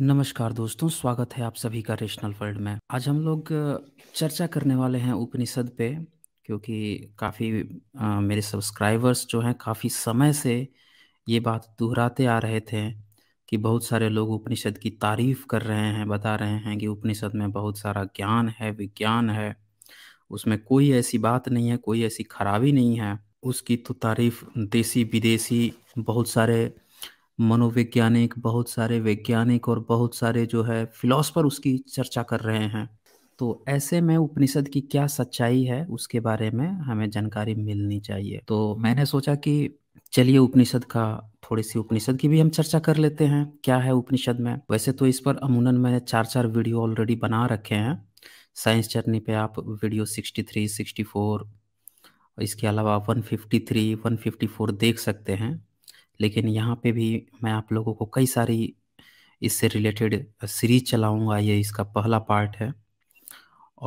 नमस्कार दोस्तों स्वागत है आप सभी का रेशनल वर्ल्ड में आज हम लोग चर्चा करने वाले हैं उपनिषद पे क्योंकि काफ़ी मेरे सब्सक्राइबर्स जो हैं काफ़ी समय से ये बात दोहराते आ रहे थे कि बहुत सारे लोग उपनिषद की तारीफ़ कर रहे हैं बता रहे हैं कि उपनिषद में बहुत सारा ज्ञान है विज्ञान है उसमें कोई ऐसी बात नहीं है कोई ऐसी खराबी नहीं है उसकी तो तारीफ़ देसी विदेशी बहुत सारे मनोवैज्ञानिक बहुत सारे वैज्ञानिक और बहुत सारे जो है फिलोसफर उसकी चर्चा कर रहे हैं तो ऐसे में उपनिषद की क्या सच्चाई है उसके बारे में हमें जानकारी मिलनी चाहिए तो मैंने सोचा कि चलिए उपनिषद का थोड़ी सी उपनिषद की भी हम चर्चा कर लेते हैं क्या है उपनिषद में वैसे तो इस पर अमूनन मैंने चार चार वीडियो ऑलरेडी बना रखे हैं साइंस जर्नी पे आप वीडियो 63, 64 इसके अलावा 153, 154 देख सकते हैं लेकिन यहाँ पे भी मैं आप लोगों को कई सारी इससे रिलेटेड सीरीज चलाऊँगा ये इसका पहला पार्ट है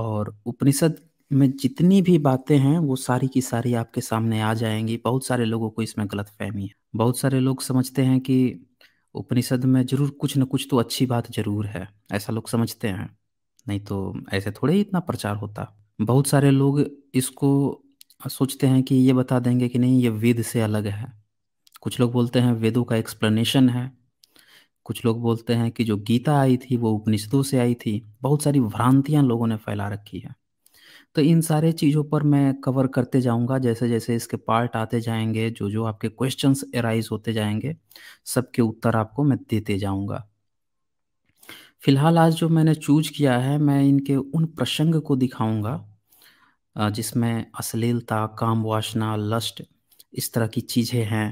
और उपनिषद में जितनी भी बातें हैं वो सारी की सारी आपके सामने आ जाएंगी बहुत सारे लोगों को इसमें गलत फहमी है बहुत सारे लोग समझते हैं कि उपनिषद में जरूर कुछ न कुछ तो अच्छी बात जरूर है ऐसा लोग समझते हैं नहीं तो ऐसे थोड़े ही इतना प्रचार होता बहुत सारे लोग इसको सोचते हैं कि ये बता देंगे कि नहीं ये वेद से अलग है कुछ लोग बोलते हैं वेदों का एक्सप्लेनेशन है कुछ लोग बोलते हैं कि जो गीता आई थी वो उपनिषदों से आई थी बहुत सारी भ्रांतियां लोगों ने फैला रखी है तो इन सारे चीज़ों पर मैं कवर करते जाऊंगा जैसे जैसे इसके पार्ट आते जाएंगे जो जो आपके क्वेश्चंस एराइज होते जाएंगे सबके उत्तर आपको मैं देते जाऊंगा फिलहाल आज जो मैंने चूज किया है मैं इनके उन प्रसंग को दिखाऊंगा जिसमें अश्लीलता काम वासना लस्ट इस तरह की चीज़ें हैं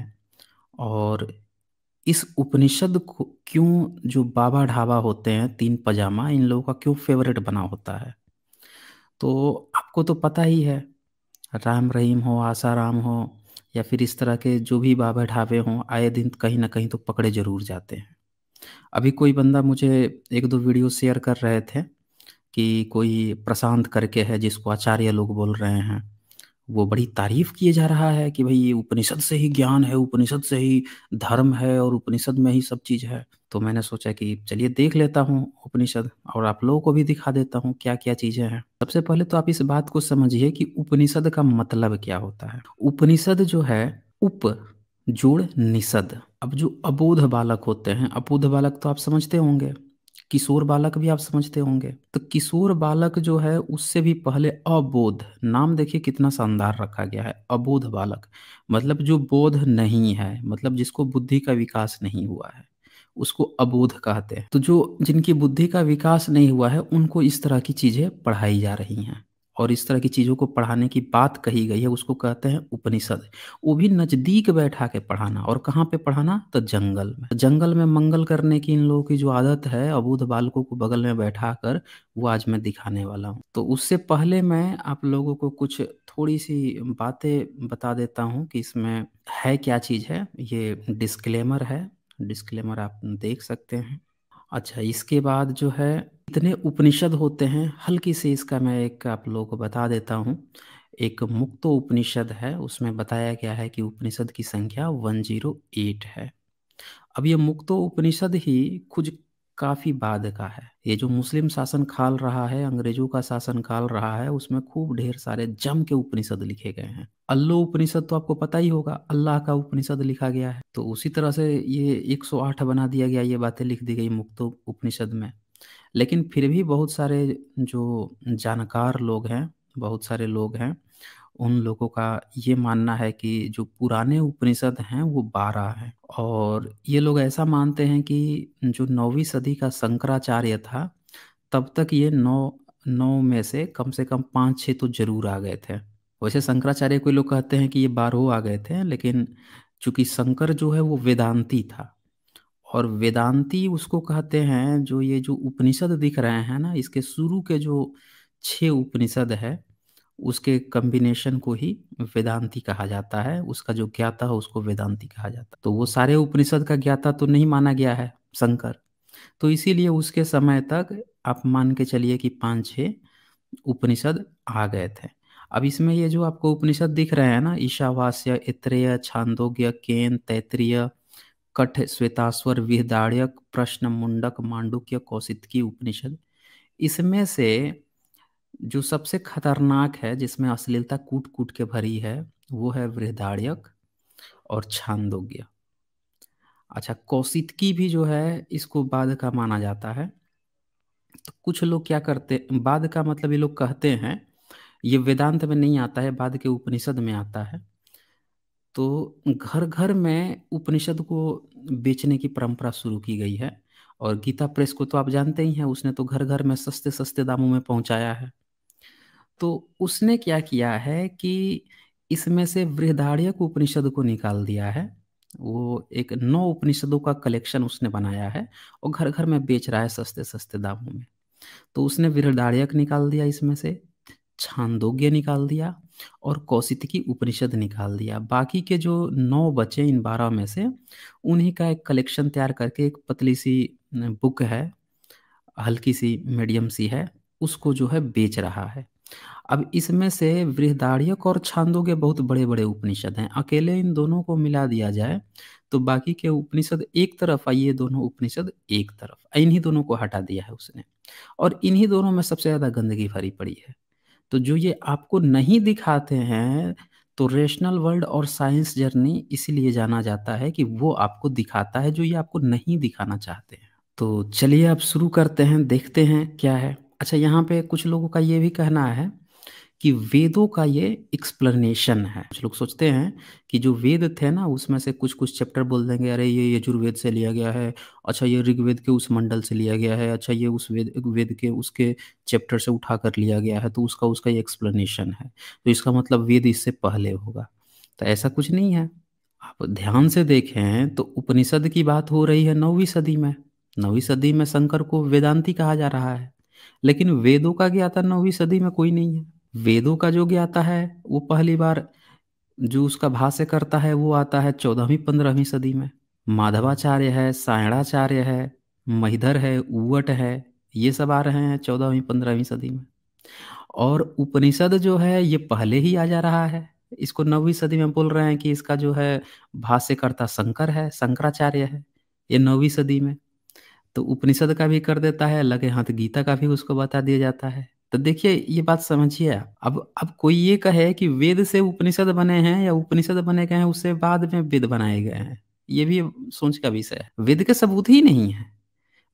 और इस उपनिषद को क्यों जो बाबा ढाबा होते हैं तीन पजामा इन लोगों का क्यों फेवरेट बना होता है तो आपको तो पता ही है राम रहीम हो आसाराम हो या फिर इस तरह के जो भी बाबा ढाबे हों आए दिन कहीं ना कहीं तो पकड़े जरूर जाते हैं अभी कोई बंदा मुझे एक दो वीडियो शेयर कर रहे थे कि कोई प्रशांत करके है जिसको आचार्य लोग बोल रहे हैं वो बड़ी तारीफ किए जा रहा है कि भाई ये उपनिषद से ही ज्ञान है उपनिषद से ही धर्म है और उपनिषद में ही सब चीज़ है तो मैंने सोचा कि चलिए देख लेता हूँ उपनिषद और आप लोगों को भी दिखा देता हूँ क्या क्या चीज़ें हैं सबसे पहले तो आप इस बात को समझिए कि उपनिषद का मतलब क्या होता है उपनिषद जो है उप जोड़ निषद अब जो अबोध बालक होते हैं अबोध बालक तो आप समझते होंगे किशोर बालक भी आप समझते होंगे तो किशोर बालक जो है उससे भी पहले अबोध नाम देखिए कितना शानदार रखा गया है अबोध बालक मतलब जो बोध नहीं है मतलब जिसको बुद्धि का विकास नहीं हुआ है उसको अबोध कहते हैं तो जो जिनकी बुद्धि का विकास नहीं हुआ है उनको इस तरह की चीज़ें पढ़ाई जा रही हैं और इस तरह की चीज़ों को पढ़ाने की बात कही गई है उसको कहते हैं उपनिषद वो भी नज़दीक बैठा के पढ़ाना और कहाँ पे पढ़ाना तो जंगल में जंगल में मंगल करने की इन लोगों की जो आदत है अबूध बालकों को बगल में बैठा कर वो आज मैं दिखाने वाला हूँ तो उससे पहले मैं आप लोगों को कुछ थोड़ी सी बातें बता देता हूँ कि इसमें है क्या चीज़ है ये डिस्क्लेमर है डिस्क्लेमर आप देख सकते हैं अच्छा इसके बाद जो है इतने उपनिषद होते हैं हल्की से इसका मैं एक आप लोगों को बता देता हूँ एक मुक्त उपनिषद है उसमें बताया गया है कि उपनिषद की संख्या 108 है अब ये मुक्त उपनिषद ही कुछ काफ़ी बाद का है ये जो मुस्लिम शासन खाल रहा है अंग्रेजों का शासन काल रहा है उसमें खूब ढेर सारे जम के उपनिषद लिखे गए हैं अल्लो उपनिषद तो आपको पता ही होगा अल्लाह का उपनिषद लिखा गया है तो उसी तरह से ये 108 बना दिया गया ये बातें लिख दी गई मुक्त उपनिषद में लेकिन फिर भी बहुत सारे जो जानकार लोग हैं बहुत सारे लोग हैं उन लोगों का ये मानना है कि जो पुराने उपनिषद हैं वो बारह हैं और ये लोग ऐसा मानते हैं कि जो नौवीं सदी का शंकराचार्य था तब तक ये नौ नौ में से कम से कम पाँच छः तो जरूर आ गए थे वैसे शंकराचार्य कोई लोग कहते हैं कि ये बारह आ गए थे लेकिन चूंकि शंकर जो है वो वेदांती था और वेदांती उसको कहते हैं जो ये जो उपनिषद दिख रहे हैं ना इसके शुरू के जो छः उपनिषद है उसके कम्बिनेशन को ही वेदांती कहा जाता है उसका जो ज्ञाता है उसको वेदांती कहा जाता है तो वो सारे उपनिषद का ज्ञाता तो नहीं माना गया है शंकर तो इसीलिए उसके समय तक आप मान के चलिए कि पाँच छः उपनिषद आ गए थे अब इसमें ये जो आपको उपनिषद दिख रहे हैं ना ईशावास्य इत्रेय छांदोग्य केन तैतरीय कठ श्वेताश्वर विहदार्यक प्रश्न मुंडक मांडुक्य कौशित की उपनिषद इसमें से जो सबसे खतरनाक है जिसमें अश्लीलता कूट कूट के भरी है वो है वृहदार्यक और छांदोग्य अच्छा कौशित की भी जो है इसको बाद का माना जाता है तो कुछ लोग क्या करते बाद का मतलब ये लोग कहते हैं ये वेदांत में नहीं आता है बाद के उपनिषद में आता है तो घर घर में उपनिषद को बेचने की परंपरा शुरू की गई है और गीता प्रेस को तो आप जानते ही हैं उसने तो घर घर में सस्ते सस्ते दामों में पहुंचाया है तो उसने क्या किया है कि इसमें से वृहदार्यक उपनिषद को निकाल दिया है वो एक नौ उपनिषदों का कलेक्शन उसने बनाया है और घर घर में बेच रहा है सस्ते सस्ते दामों में तो उसने विरदार्यक निकाल दिया इसमें से छांदोग्य निकाल दिया और कौशित की उपनिषद निकाल दिया बाकी के जो नौ बचे इन बारह में से उन्हीं का एक कलेक्शन तैयार करके एक पतली सी बुक है हल्की सी मीडियम सी है उसको जो है बेच रहा है अब इसमें से वृहदार्यक और छांदोग्य बहुत बड़े बड़े उपनिषद हैं अकेले इन दोनों को मिला दिया जाए तो बाकी के उपनिषद एक तरफ आई ये दोनों उपनिषद एक तरफ इन्हीं दोनों को हटा दिया है उसने और इन्हीं दोनों में सबसे ज़्यादा गंदगी भरी पड़ी है तो जो ये आपको नहीं दिखाते हैं तो रेशनल वर्ल्ड और साइंस जर्नी इसीलिए जाना जाता है कि वो आपको दिखाता है जो ये आपको नहीं दिखाना चाहते हैं तो चलिए आप शुरू करते हैं देखते हैं क्या है अच्छा यहाँ पे कुछ लोगों का ये भी कहना है कि वेदों का ये एक्सप्लेनेशन है कुछ लोग सोचते हैं कि जो वेद थे ना उसमें से कुछ कुछ चैप्टर बोल देंगे अरे ये यजुर्वेद से लिया गया है अच्छा ये ऋग्वेद के उस मंडल से लिया गया है अच्छा ये उस वेद वेद के उसके चैप्टर से उठा कर लिया गया है तो उसका उसका ये एक्सप्लेनेशन है तो इसका मतलब वेद इससे पहले होगा तो ऐसा कुछ नहीं है आप ध्यान से देखें तो उपनिषद की बात हो रही है नौवीं सदी में नौवीं सदी में शंकर को वेदांती कहा जा रहा है लेकिन वेदों का ज्ञाता नौवीं सदी में कोई नहीं है वेदों का जो ज्ञाता है वो पहली बार जो उसका भाष्य करता है वो आता है चौदहवीं पंद्रहवीं सदी में माधवाचार्य है सायणाचार्य है महिधर है उवट है ये सब आ रहे हैं चौदहवीं पंद्रहवीं सदी में और उपनिषद जो है ये पहले ही आ जा रहा है इसको नौवीं सदी में बोल रहे हैं कि इसका जो है भाष्यकर्ता शंकर है शंकराचार्य है ये नौवीं सदी में तो उपनिषद का भी कर देता है लगे हाथ गीता का भी उसको बता दिया जाता है तो देखिए ये बात समझिए अब अब कोई ये कहे कि वेद से उपनिषद बने हैं या उपनिषद बने गए हैं उससे बाद में वेद बनाए गए हैं ये भी सोच का विषय है वेद के सबूत ही नहीं है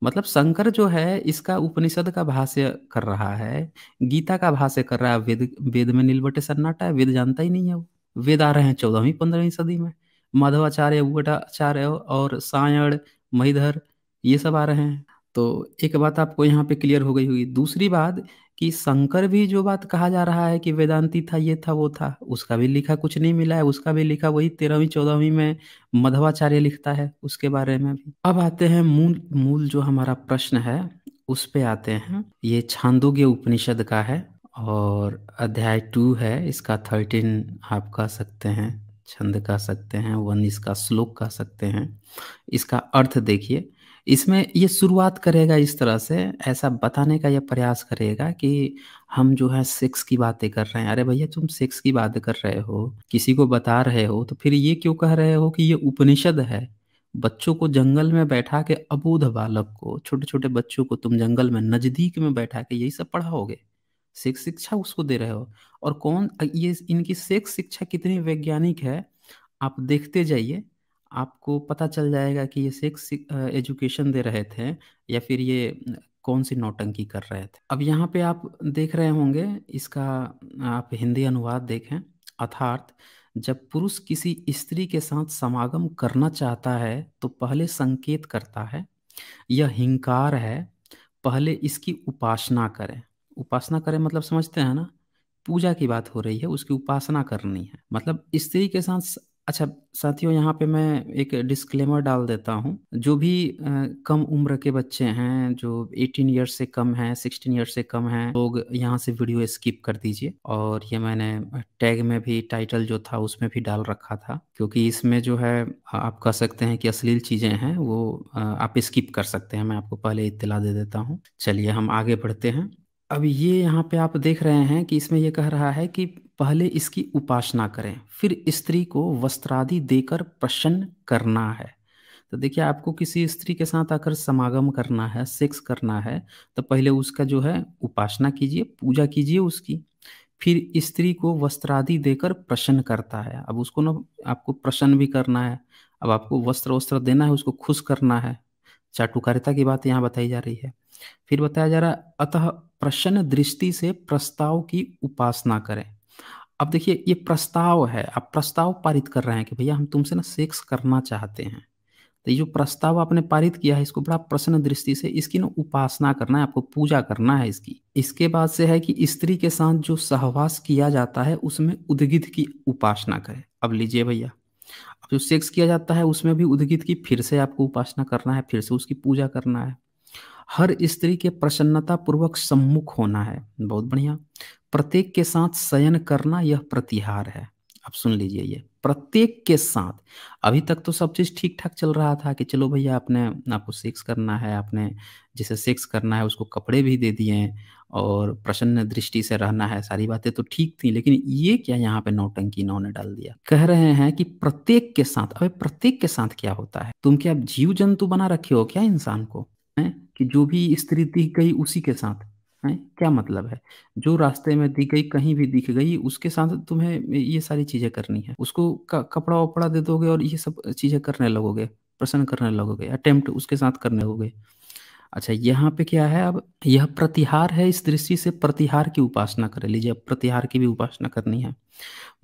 मतलब शंकर जो है इसका उपनिषद का भाष्य कर रहा है गीता का भाष्य कर रहा है वेद वेद में नीलबटे सन्नाटा है वेद जानता ही नहीं है वो वेद आ रहे हैं चौदहवीं पंद्रहवीं सदी में माधवाचार्य उचार्य और सायण महिधर ये सब आ रहे हैं तो एक बात आपको यहाँ पे क्लियर हो गई होगी दूसरी बात कि शंकर भी जो बात कहा जा रहा है कि वेदांती था ये था वो था उसका भी लिखा कुछ नहीं मिला है उसका भी लिखा वही तेरहवीं चौदहवीं में मधवाचार्य लिखता है उसके बारे में भी अब आते हैं मूल मूल जो हमारा प्रश्न है उस पे आते हैं ये छांदोग्य उपनिषद का है और अध्याय टू है इसका थर्टीन आप कह सकते हैं छंद कह सकते हैं वन इसका श्लोक कह सकते हैं इसका अर्थ देखिए इसमें ये शुरुआत करेगा इस तरह से ऐसा बताने का यह प्रयास करेगा कि हम जो है सेक्स की बातें कर रहे हैं अरे भैया तुम सेक्स की बात कर रहे हो किसी को बता रहे हो तो फिर ये क्यों कह रहे हो कि ये उपनिषद है बच्चों को जंगल में बैठा के अबोध बालक को छोटे छोटे बच्चों को तुम जंगल में नज़दीक में बैठा के यही सब पढ़ाओगे सेक्स शिक्षा उसको दे रहे हो और कौन ये इनकी सेक्स शिक्षा कितनी वैज्ञानिक है आप देखते जाइए आपको पता चल जाएगा कि ये सेक्स एजुकेशन दे रहे थे या फिर ये कौन सी नौटंकी कर रहे थे अब यहाँ पे आप देख रहे होंगे इसका आप हिंदी अनुवाद देखें अर्थात जब पुरुष किसी स्त्री के साथ समागम करना चाहता है तो पहले संकेत करता है यह हिंकार है पहले इसकी उपासना करें उपासना करें मतलब समझते हैं ना पूजा की बात हो रही है उसकी उपासना करनी है मतलब स्त्री के साथ अच्छा साथियों यहाँ पे मैं एक डिस्क्लेमर डाल देता हूँ जो भी आ, कम उम्र के बच्चे हैं जो 18 ईयर से कम हैं 16 ईयर से कम हैं लोग यहाँ से वीडियो स्किप कर दीजिए और ये मैंने टैग में भी टाइटल जो था उसमें भी डाल रखा था क्योंकि इसमें जो है आप कह सकते हैं कि अश्लील चीज़ें हैं वो आ, आप स्किप कर सकते हैं मैं आपको पहले इतला दे देता हूँ चलिए हम आगे बढ़ते हैं अब ये यहाँ पे आप देख रहे हैं कि इसमें ये कह रहा है कि पहले इसकी उपासना करें फिर स्त्री को वस्त्रादि देकर प्रसन्न करना है तो देखिए आपको किसी स्त्री के साथ आकर समागम करना है सेक्स करना है तो पहले उसका जो है उपासना कीजिए पूजा कीजिए उसकी फिर स्त्री को वस्त्रादि देकर प्रसन्न करता है अब उसको ना आपको प्रसन्न भी करना है अब आपको वस्त्र वस्त्र देना है उसको खुश करना है चाटुकारिता की बात यहाँ बताई जा रही है फिर बताया जा रहा है अतः प्रसन्न दृष्टि से प्रस्ताव की उपासना करें अब देखिए ये प्रस्ताव है आप प्रस्ताव पारित कर रहे हैं कि भैया हम तुमसे ना सेक्स करना चाहते हैं तो ये जो प्रस्ताव आपने पारित किया है इसको बड़ा प्रसन्न दृष्टि से इसकी ना उपासना करना है आपको पूजा करना है इसकी इसके बाद से है कि स्त्री के साथ जो सहवास किया जाता है उसमें उद्गित की उपासना करें अब लीजिए भैया जो तो सेक्स किया जाता है उसमें भी उद्गित की फिर से आपको उपासना करना है फिर से उसकी पूजा करना है हर स्त्री के प्रसन्नता पूर्वक सम्मुख होना है बहुत बढ़िया प्रत्येक के साथ शयन करना यह प्रतिहार है आप सुन लीजिए ये प्रत्येक के साथ अभी तक तो सब चीज़ ठीक ठाक चल रहा था कि चलो भैया आपने आपको सेक्स करना है आपने जिसे सेक्स करना है उसको कपड़े भी दे दिए और प्रसन्न दृष्टि से रहना है सारी बातें तो ठीक थी लेकिन ये क्या यहाँ पे नौटंकी इन्होंने डाल दिया कह रहे हैं कि प्रत्येक के साथ अबे प्रत्येक के साथ क्या होता है तुम क्या जीव जंतु बना रखे हो क्या इंसान को है कि जो भी स्त्री दिख गई उसी के साथ है क्या मतलब है जो रास्ते में दिख गई कहीं भी दिख गई उसके साथ तुम्हें ये सारी चीजें करनी है उसको कपड़ा वपड़ा दे दोगे और ये सब चीजें करने लगोगे प्रसन्न करने लगोगे अटेम्प्ट उसके साथ करने लगोगे अच्छा यहाँ पे क्या है अब यह प्रतिहार है इस दृष्टि से प्रतिहार की उपासना कर लीजिए अब प्रतिहार की भी उपासना करनी है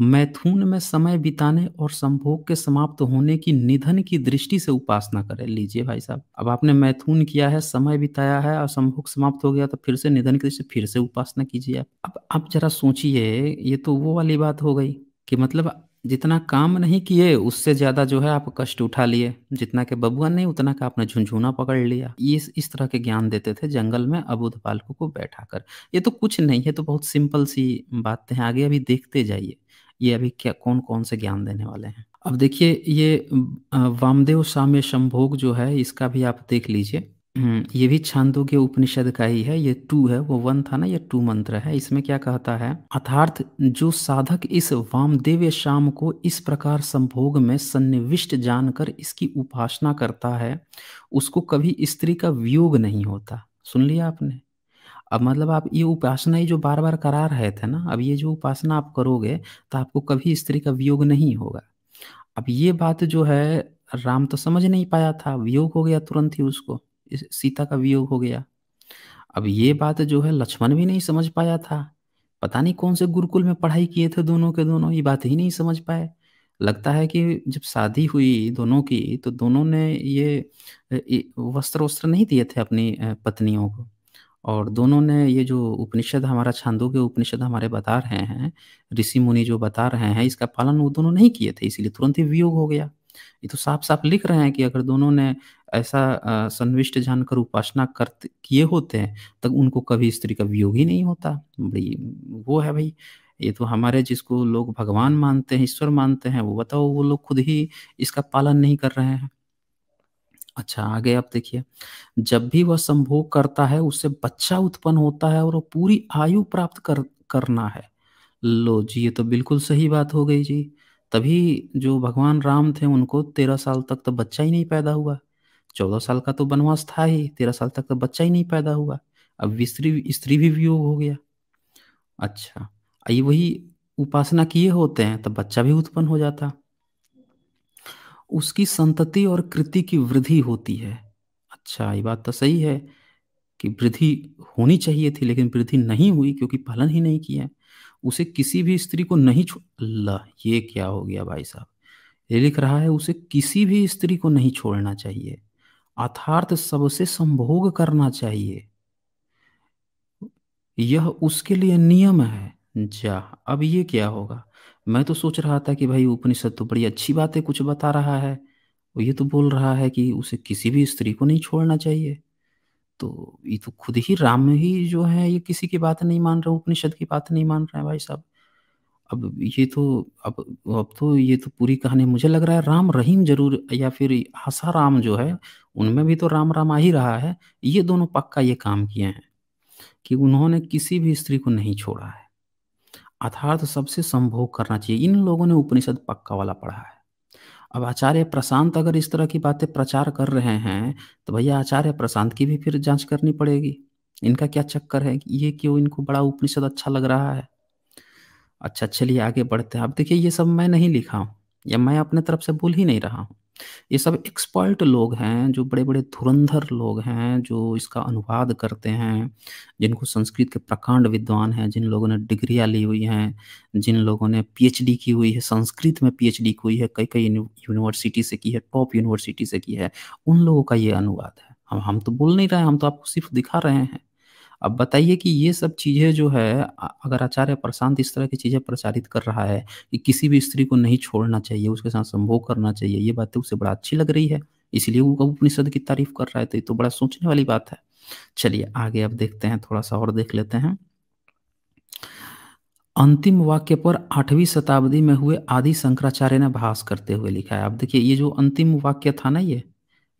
मैथुन में समय बिताने और संभोग के समाप्त होने की निधन की दृष्टि से उपासना कर लीजिए भाई साहब अब आपने मैथुन किया है समय बिताया है और संभोग समाप्त हो गया तो फिर से निधन की दृष्टि फिर से उपासना कीजिए अब आप जरा सोचिए ये तो वो वाली बात हो गई कि मतलब जितना काम नहीं किए उससे ज़्यादा जो है आप कष्ट उठा लिए जितना के बबुआ नहीं उतना का आपने झुंझुना पकड़ लिया ये इस, इस तरह के ज्ञान देते थे जंगल में अबुध पालकों को बैठा कर ये तो कुछ नहीं है तो बहुत सिंपल सी बातें हैं आगे अभी देखते जाइए ये अभी क्या कौन कौन से ज्ञान देने वाले हैं अब देखिए ये वामदेव साम्य संभोग जो है इसका भी आप देख लीजिए हम्म, ये भी छांदों के उपनिषद का ही है ये टू है वो वन था ना ये टू मंत्र है इसमें क्या कहता है अर्थार्थ जो साधक इस वामदेव श्याम को इस प्रकार संभोग में सन्निविष्ट जानकर इसकी उपासना करता है उसको कभी स्त्री का वियोग नहीं होता सुन लिया आपने अब मतलब आप ये उपासना ही जो बार बार करा रहे थे ना अब ये जो उपासना आप करोगे तो आपको कभी स्त्री का वियोग नहीं होगा अब ये बात जो है राम तो समझ नहीं पाया था वियोग हो गया तुरंत ही उसको सीता का वियोग हो गया अब ये बात जो है लक्ष्मण भी नहीं समझ पाया था पता नहीं कौन से गुरुकुल में पढ़ाई किए थे दोनों के दोनों ये बात ही नहीं समझ पाए लगता है कि जब शादी हुई दोनों की तो दोनों ने ये वस्त्र वस्त्र नहीं दिए थे अपनी पत्नियों को और दोनों ने ये जो उपनिषद हमारा छांदों के उपनिषद हमारे बता रहे हैं ऋषि मुनि जो बता रहे हैं इसका पालन वो दोनों नहीं किए थे इसीलिए तुरंत ही वियोग हो गया ये तो साफ साफ लिख रहे हैं कि अगर दोनों ने ऐसा संविष्ट जानकर उपासना कर किए होते हैं तब उनको कभी स्त्री का वियोग ही नहीं होता बड़ी वो है भाई ये तो हमारे जिसको लोग भगवान मानते हैं ईश्वर मानते हैं वो बताओ वो लोग खुद ही इसका पालन नहीं कर रहे हैं अच्छा आगे आप देखिए जब भी वह संभोग करता है उससे बच्चा उत्पन्न होता है और वो पूरी आयु प्राप्त कर करना है लो जी ये तो बिल्कुल सही बात हो गई जी तभी जो भगवान राम थे उनको तेरह साल तक तो बच्चा ही नहीं पैदा हुआ चौदह साल का तो वनवास था ही तेरह साल तक तो बच्चा ही नहीं पैदा हुआ अब स्त्री स्त्री भी वियोग हो गया अच्छा ये वही उपासना किए होते हैं तो बच्चा भी उत्पन्न हो जाता उसकी संतति और कृति की वृद्धि होती है अच्छा ये बात तो सही है कि वृद्धि होनी चाहिए थी लेकिन वृद्धि नहीं हुई क्योंकि पालन ही नहीं किया उसे किसी भी स्त्री को नहीं छो अल्लाह ये क्या हो गया भाई साहब ये लिख रहा है उसे किसी भी स्त्री को नहीं छोड़ना चाहिए अर्थार्थ सबसे संभोग करना चाहिए यह उसके लिए नियम है जा अब ये क्या होगा मैं तो सोच रहा था कि भाई उपनिषद तो बड़ी अच्छी बातें कुछ बता रहा है ये तो बोल रहा है कि उसे किसी भी स्त्री को नहीं छोड़ना चाहिए तो ये तो खुद ही राम ही जो है ये किसी की बात नहीं मान रहे उपनिषद की बात नहीं मान रहे हैं भाई साहब अब ये तो अब अब तो ये तो पूरी कहानी मुझे लग रहा है राम रहीम जरूर या फिर हसा राम जो है उनमें भी तो राम राम आ ही रहा है ये दोनों पक्का ये काम किए हैं कि उन्होंने किसी भी स्त्री को नहीं छोड़ा है अर्थात सबसे संभोग करना चाहिए इन लोगों ने उपनिषद पक्का वाला पढ़ा है अब आचार्य प्रशांत अगर इस तरह की बातें प्रचार कर रहे हैं तो भैया आचार्य प्रशांत की भी फिर जांच करनी पड़ेगी इनका क्या चक्कर है ये क्यों इनको बड़ा उपनिषद अच्छा लग रहा है अच्छा चलिए आगे बढ़ते हैं अब देखिए ये सब मैं नहीं लिखा हूँ या मैं अपने तरफ से भूल ही नहीं रहा हूँ ये सब एक्सपर्ट लोग हैं जो बड़े बड़े धुरंधर लोग हैं जो इसका अनुवाद करते हैं जिनको संस्कृत के प्रकांड विद्वान हैं जिन लोगों ने डिग्रियाँ ली हुई हैं जिन लोगों ने पीएचडी की हुई है संस्कृत में पीएचडी की हुई है कई कई यूनिवर्सिटी से की है टॉप यूनिवर्सिटी से की है उन लोगों का ये अनुवाद है हम हम तो बोल नहीं रहे हैं हम तो आपको सिर्फ दिखा रहे हैं अब बताइए कि ये सब चीज़ें जो है अगर आचार्य प्रशांत इस तरह की चीज़ें प्रचारित कर रहा है कि किसी भी स्त्री को नहीं छोड़ना चाहिए उसके साथ संभोग करना चाहिए ये बातें उसे बड़ा अच्छी लग रही है इसलिए वो उपनिषद की तारीफ कर रहा है तो ये तो बड़ा सोचने वाली बात है चलिए आगे अब देखते हैं थोड़ा सा और देख लेते हैं अंतिम वाक्य पर आठवीं शताब्दी में हुए आदि शंकराचार्य ने भास करते हुए लिखा है अब देखिए ये जो अंतिम वाक्य था ना ये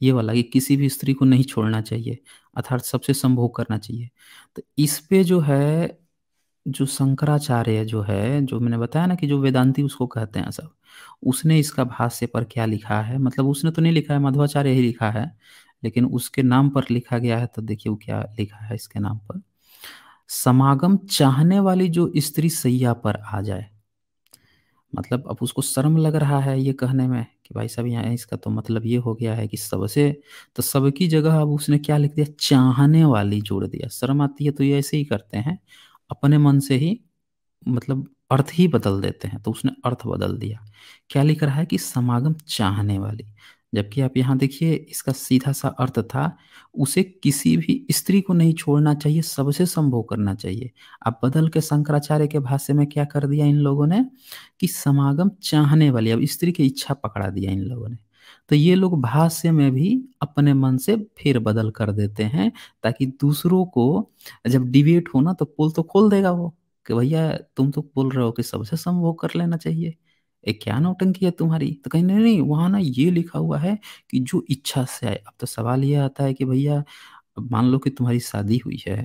ये वाला कि किसी भी स्त्री को नहीं छोड़ना चाहिए अर्थात सबसे संभोग करना चाहिए तो इस पे जो है जो शंकराचार्य जो है जो मैंने बताया ना कि जो वेदांति उसको कहते हैं सब उसने इसका भाष्य पर क्या लिखा है मतलब उसने तो नहीं लिखा है मध्वाचार्य ही लिखा है लेकिन उसके नाम पर लिखा गया है तो देखिए वो क्या लिखा है इसके नाम पर समागम चाहने वाली जो स्त्री सैया पर आ जाए मतलब अब उसको शर्म लग रहा है ये कहने में भाई साहब यहाँ इसका तो मतलब ये हो गया है कि सबसे तो सब की जगह अब उसने क्या लिख दिया चाहने वाली जोड़ दिया शर्म आती है तो ये ऐसे ही करते हैं अपने मन से ही मतलब अर्थ ही बदल देते हैं तो उसने अर्थ बदल दिया क्या लिख रहा है कि समागम चाहने वाली जबकि आप यहाँ देखिए इसका सीधा सा अर्थ था उसे किसी भी स्त्री को नहीं छोड़ना चाहिए सबसे संभव करना चाहिए अब बदल के शंकराचार्य के भाष्य में क्या कर दिया इन लोगों ने कि समागम चाहने वाली अब स्त्री की इच्छा पकड़ा दिया इन लोगों ने तो ये लोग भाष्य में भी अपने मन से फिर बदल कर देते हैं ताकि दूसरों को जब डिबेट हो ना तो पुल तो खोल देगा वो कि भैया तुम तो बोल रहे हो कि सबसे संभोग कर लेना चाहिए क्या नौटंकी है तुम्हारी तो कहीं नहीं नहीं वहाँ ना ये लिखा हुआ है कि जो इच्छा से आए अब तो सवाल ये आता है कि भैया मान लो कि तुम्हारी शादी हुई है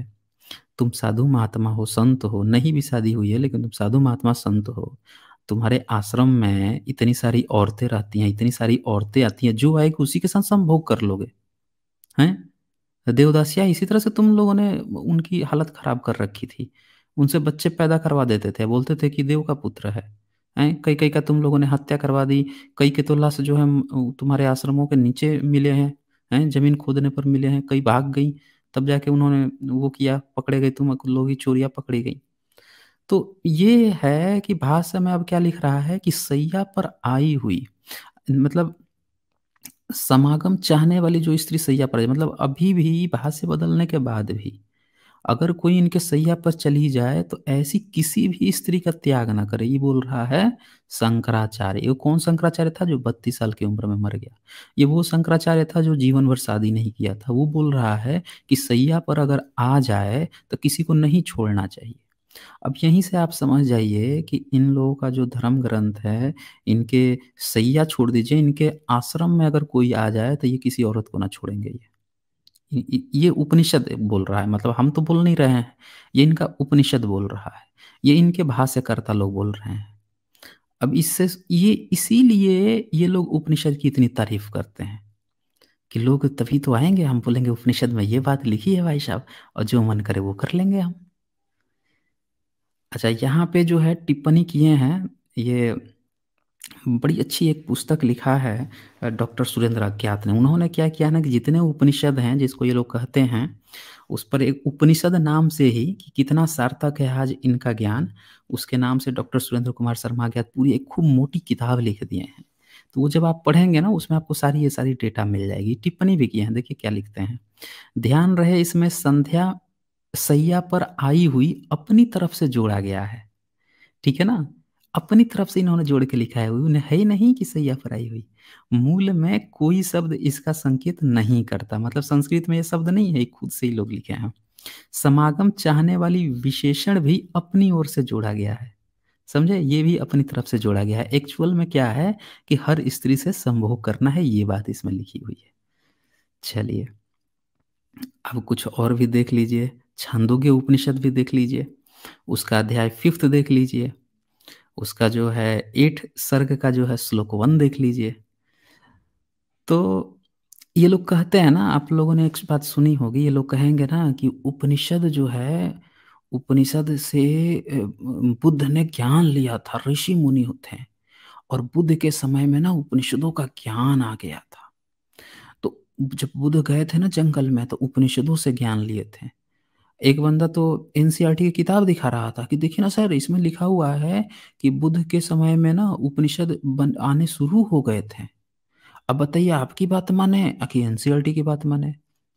तुम साधु महात्मा हो संत हो नहीं भी शादी हुई है लेकिन तुम साधु महात्मा संत हो तुम्हारे आश्रम में इतनी सारी औरतें रहती हैं इतनी सारी औरतें आती हैं जो आएगी उसी के साथ संभोग कर लोगे हैं देवदासिया इसी तरह से तुम लोगों ने उनकी हालत खराब कर रखी थी उनसे बच्चे पैदा करवा देते थे बोलते थे कि देव का पुत्र है हैं कई कई का तुम लोगों ने हत्या करवा दी कई के तो लाश जो है तुम्हारे आश्रमों के नीचे मिले हैं हैं जमीन खोदने पर मिले हैं कई भाग गई तब जाके उन्होंने वो किया पकड़े गए तुम लोग ही चोरिया पकड़ी गई तो ये है कि भाष्य में अब क्या लिख रहा है कि सैया पर आई हुई मतलब समागम चाहने वाली जो स्त्री सैया पर मतलब अभी भी भाष्य बदलने के बाद भी अगर कोई इनके सैया पर चली जाए तो ऐसी किसी भी स्त्री का त्याग ना करे ये बोल रहा है शंकराचार्य ये कौन शंकराचार्य था जो बत्तीस साल की उम्र में मर गया ये वो शंकराचार्य था जो जीवन भर शादी नहीं किया था वो बोल रहा है कि सैया पर अगर आ जाए तो किसी को नहीं छोड़ना चाहिए अब यहीं से आप समझ जाइए कि इन लोगों का जो धर्म ग्रंथ है इनके सैया छोड़ दीजिए इनके आश्रम में अगर कोई आ जाए तो ये किसी औरत को ना छोड़ेंगे ये ये उपनिषद बोल रहा है मतलब हम तो बोल नहीं रहे हैं ये इनका उपनिषद बोल रहा है ये इनके भाष्यकर्ता लोग बोल रहे हैं अब इससे ये इसीलिए ये लोग उपनिषद की इतनी तारीफ करते हैं कि लोग तभी तो आएंगे हम बोलेंगे उपनिषद में ये बात लिखी है भाई साहब और जो मन करे वो कर लेंगे हम अच्छा यहाँ पे जो है टिप्पणी किए हैं ये बड़ी अच्छी एक पुस्तक लिखा है डॉक्टर सुरेंद्र अज्ञात ने उन्होंने क्या किया ना कि जितने उपनिषद हैं जिसको ये लोग कहते हैं उस पर एक उपनिषद नाम से ही कि कितना सार्थक है आज इनका ज्ञान उसके नाम से डॉक्टर सुरेंद्र कुमार शर्मा अज्ञात पूरी एक खूब मोटी किताब लिख दिए हैं तो वो जब आप पढ़ेंगे ना उसमें आपको सारी ये सारी डेटा मिल जाएगी टिप्पणी भी किए हैं देखिए क्या लिखते हैं ध्यान रहे इसमें संध्या सैया पर आई हुई अपनी तरफ से जोड़ा गया है ठीक है ना अपनी तरफ से इन्होंने जोड़ के लिखा है उन्हें है नहीं कि सैया फराई हुई मूल में कोई शब्द इसका संकेत नहीं करता मतलब संस्कृत में यह शब्द नहीं है खुद से ही लोग लिखे हैं समागम चाहने वाली विशेषण भी अपनी ओर से जोड़ा गया है समझे ये भी अपनी तरफ से जोड़ा गया है एक्चुअल में क्या है कि हर स्त्री से संभोग करना है ये बात इसमें लिखी हुई है चलिए अब कुछ और भी देख लीजिए छांदोग्य उपनिषद भी देख लीजिए उसका अध्याय फिफ्थ देख लीजिए उसका जो है एठ सर्ग का जो है श्लोक वन देख लीजिए तो ये लोग कहते हैं ना आप लोगों ने एक बात सुनी होगी ये लोग कहेंगे ना कि उपनिषद जो है उपनिषद से बुद्ध ने ज्ञान लिया था ऋषि मुनि होते हैं और बुद्ध के समय में ना उपनिषदों का ज्ञान आ गया था तो जब बुद्ध गए थे ना जंगल में तो उपनिषदों से ज्ञान लिए थे एक बंदा तो एनसीईआरटी e की किताब दिखा रहा था कि देखिए ना सर इसमें लिखा हुआ है कि बुद्ध के समय में ना उपनिषद बन आने शुरू हो गए थे अब बताइए आपकी बात माने कि एनसीईआरटी e की बात माने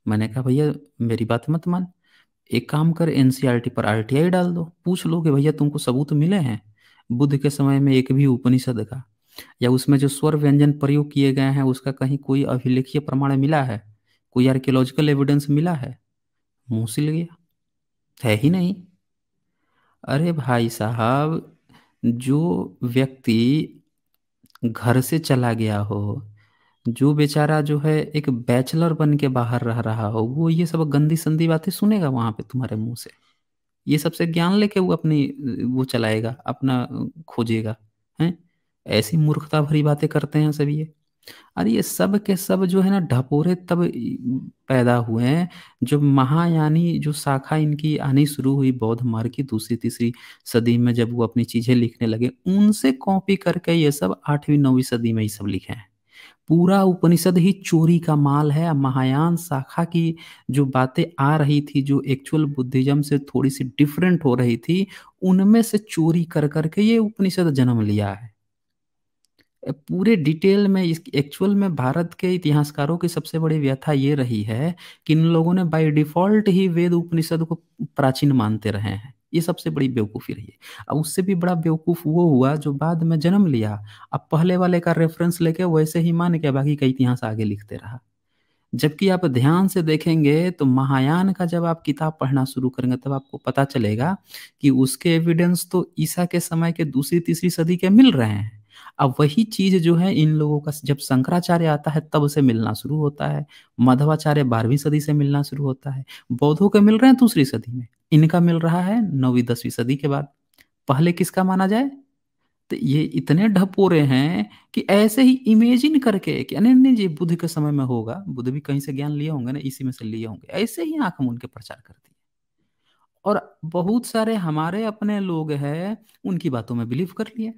मैंने कहा भैया मेरी बात मत मान एक काम कर एनसीईआरटी e पर आरटीआई डाल दो पूछ लो कि भैया तुमको सबूत मिले हैं बुद्ध के समय में एक भी उपनिषद का या उसमें जो स्वर व्यंजन प्रयोग किए गए हैं उसका कहीं कोई अभिलेखीय प्रमाण मिला है कोई आर्कियोलॉजिकल एविडेंस मिला है मुंह सिल गया है ही नहीं अरे भाई साहब जो व्यक्ति घर से चला गया हो जो बेचारा जो है एक बैचलर बन के बाहर रह रहा हो वो ये सब गंदी संदी बातें सुनेगा वहां पे तुम्हारे मुंह से ये सबसे ज्ञान लेके वो अपनी वो चलाएगा अपना खोजेगा हैं ऐसी मूर्खता भरी बातें करते हैं सब ये अरे ये सब के सब जो है ना ढपोरे तब पैदा हुए हैं जो महायानी जो शाखा इनकी आनी शुरू हुई बौद्ध मार्ग की दूसरी तीसरी सदी में जब वो अपनी चीजें लिखने लगे उनसे कॉपी करके ये सब आठवीं नौवीं सदी में ही सब लिखे हैं पूरा उपनिषद ही चोरी का माल है महायान शाखा की जो बातें आ रही थी जो एक्चुअल बुद्धिज्म से थोड़ी सी डिफरेंट हो रही थी उनमें से चोरी कर करके ये उपनिषद जन्म लिया है पूरे डिटेल में इस एक्चुअल में भारत के इतिहासकारों की सबसे बड़ी व्यथा ये रही है कि इन लोगों ने बाय डिफॉल्ट ही वेद उपनिषद को प्राचीन मानते रहे हैं ये सबसे बड़ी बेवकूफ़ी रही है अब उससे भी बड़ा बेवकूफ़ वो हुआ जो बाद में जन्म लिया अब पहले वाले का रेफरेंस लेके वैसे ही मान के बाकी का इतिहास आगे लिखते रहा जबकि आप ध्यान से देखेंगे तो महायान का जब आप किताब पढ़ना शुरू करेंगे तब आपको पता चलेगा कि उसके एविडेंस तो ईसा के समय के दूसरी तीसरी सदी के मिल रहे हैं अब वही चीज जो है इन लोगों का जब शंकराचार्य आता है तब से मिलना शुरू होता है मधवाचार्य बारहवीं सदी से मिलना शुरू होता है बौद्धों के मिल रहे हैं दूसरी सदी में इनका मिल रहा है नौवीं दसवीं सदी के बाद पहले किसका माना जाए तो ये इतने ढपोरे हैं कि ऐसे ही इमेजिन करके कि अरे नहीं जी बुद्ध के समय में होगा बुद्ध भी कहीं से ज्ञान लिए होंगे ना इसी में से लिए होंगे ऐसे ही आंख हम उनके प्रचार कर दिए और बहुत सारे हमारे अपने लोग हैं उनकी बातों में बिलीव कर लिए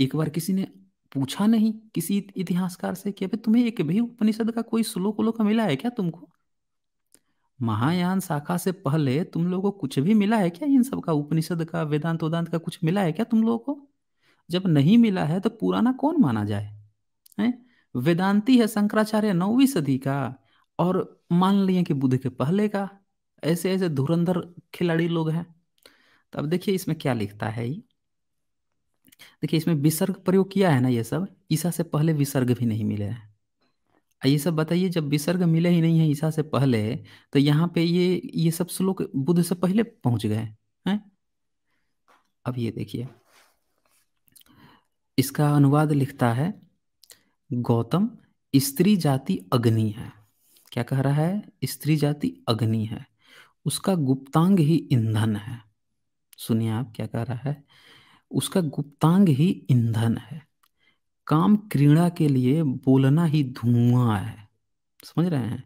एक बार किसी ने पूछा नहीं किसी इतिहासकार से कि अभी तुम्हें एक भी उपनिषद का कोई श्लोक उलोक मिला है क्या तुमको महायान शाखा से पहले तुम लोगों को कुछ भी मिला है क्या इन सब का उपनिषद का वेदांत वेदांत का कुछ मिला है क्या तुम लोगों को जब नहीं मिला है तो पुराना कौन माना जाए है वेदांती है शंकराचार्य नौवीं सदी का और मान लिए कि बुद्ध के पहले का ऐसे ऐसे धुरंधर खिलाड़ी लोग हैं तो अब देखिए इसमें क्या लिखता है ये देखिए इसमें विसर्ग प्रयोग किया है ना ये सब ईसा से पहले विसर्ग भी नहीं मिले हैं ये सब बताइए जब विसर्ग मिले ही नहीं है ईसा से पहले तो यहाँ पे ये ये सब श्लोक बुद्ध से पहले पहुंच गए हैं अब ये देखिए इसका अनुवाद लिखता है गौतम स्त्री जाति अग्नि है क्या कह रहा है स्त्री जाति अग्नि है उसका गुप्तांग ही ईंधन है सुनिए आप क्या कह रहा है उसका गुप्तांग ही ईंधन है काम क्रीड़ा के लिए बोलना ही धुआं है समझ रहे हैं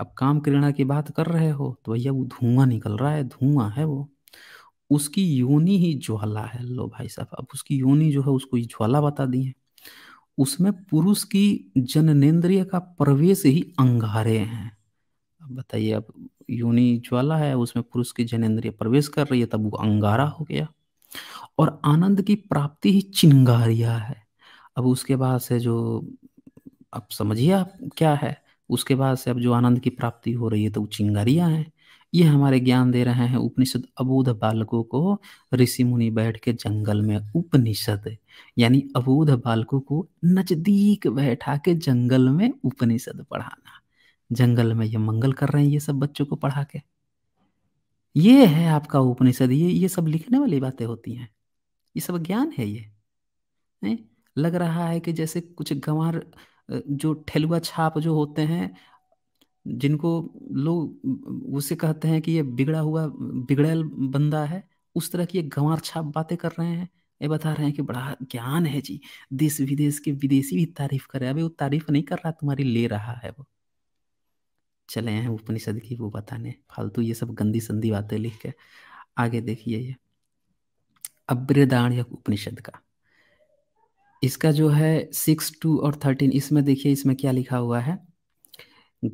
अब काम क्रीड़ा की बात कर रहे हो तो भैया वो धुआं निकल रहा है धुआं है वो उसकी योनि ही ज्वाला है लो भाई साहब अब उसकी योनि जो है उसको ज्वाला बता दी है उसमें पुरुष की जननेन्द्रिय का प्रवेश ही अंगारे हैं अब बताइए अब योनि ज्वाला है उसमें पुरुष की जनेन्द्रिय प्रवेश कर रही है तब वो अंगारा हो गया और आनंद की प्राप्ति ही चिंगारिया है अब उसके बाद से जो अब समझिए आप क्या है उसके बाद से अब जो आनंद की प्राप्ति हो रही है तो वो चिंगारिया है ये हमारे ज्ञान दे रहे हैं उपनिषद अबोध बालकों को ऋषि मुनि बैठ के जंगल में उपनिषद यानी अबोध बालकों को नजदीक बैठा के जंगल में उपनिषद पढ़ाना जंगल में ये मंगल कर रहे हैं ये सब बच्चों को पढ़ा के ये है आपका उपनिषद ये ये सब लिखने वाली बातें होती हैं ये सब ज्ञान है ये नहीं लग रहा है कि जैसे कुछ गंवार जो ठेलुआ छाप जो होते हैं जिनको लोग उसे कहते हैं कि ये बिगड़ा हुआ बिगड़ेल बंदा है उस तरह की ये गंवार छाप बातें कर रहे हैं ये बता रहे हैं कि बड़ा ज्ञान है जी देश विदेश के विदेशी भी तारीफ कर रहे हैं अभी वो तारीफ नहीं कर रहा तुम्हारी ले रहा है वो चले हैं उपनिषद की वो बताने फालतू ये सब गंदी संदी बातें लिख के आगे देखिए ये अब्रदाण उपनिषद का इसका जो है सिक्स टू और थर्टीन इसमें देखिए इसमें क्या लिखा हुआ है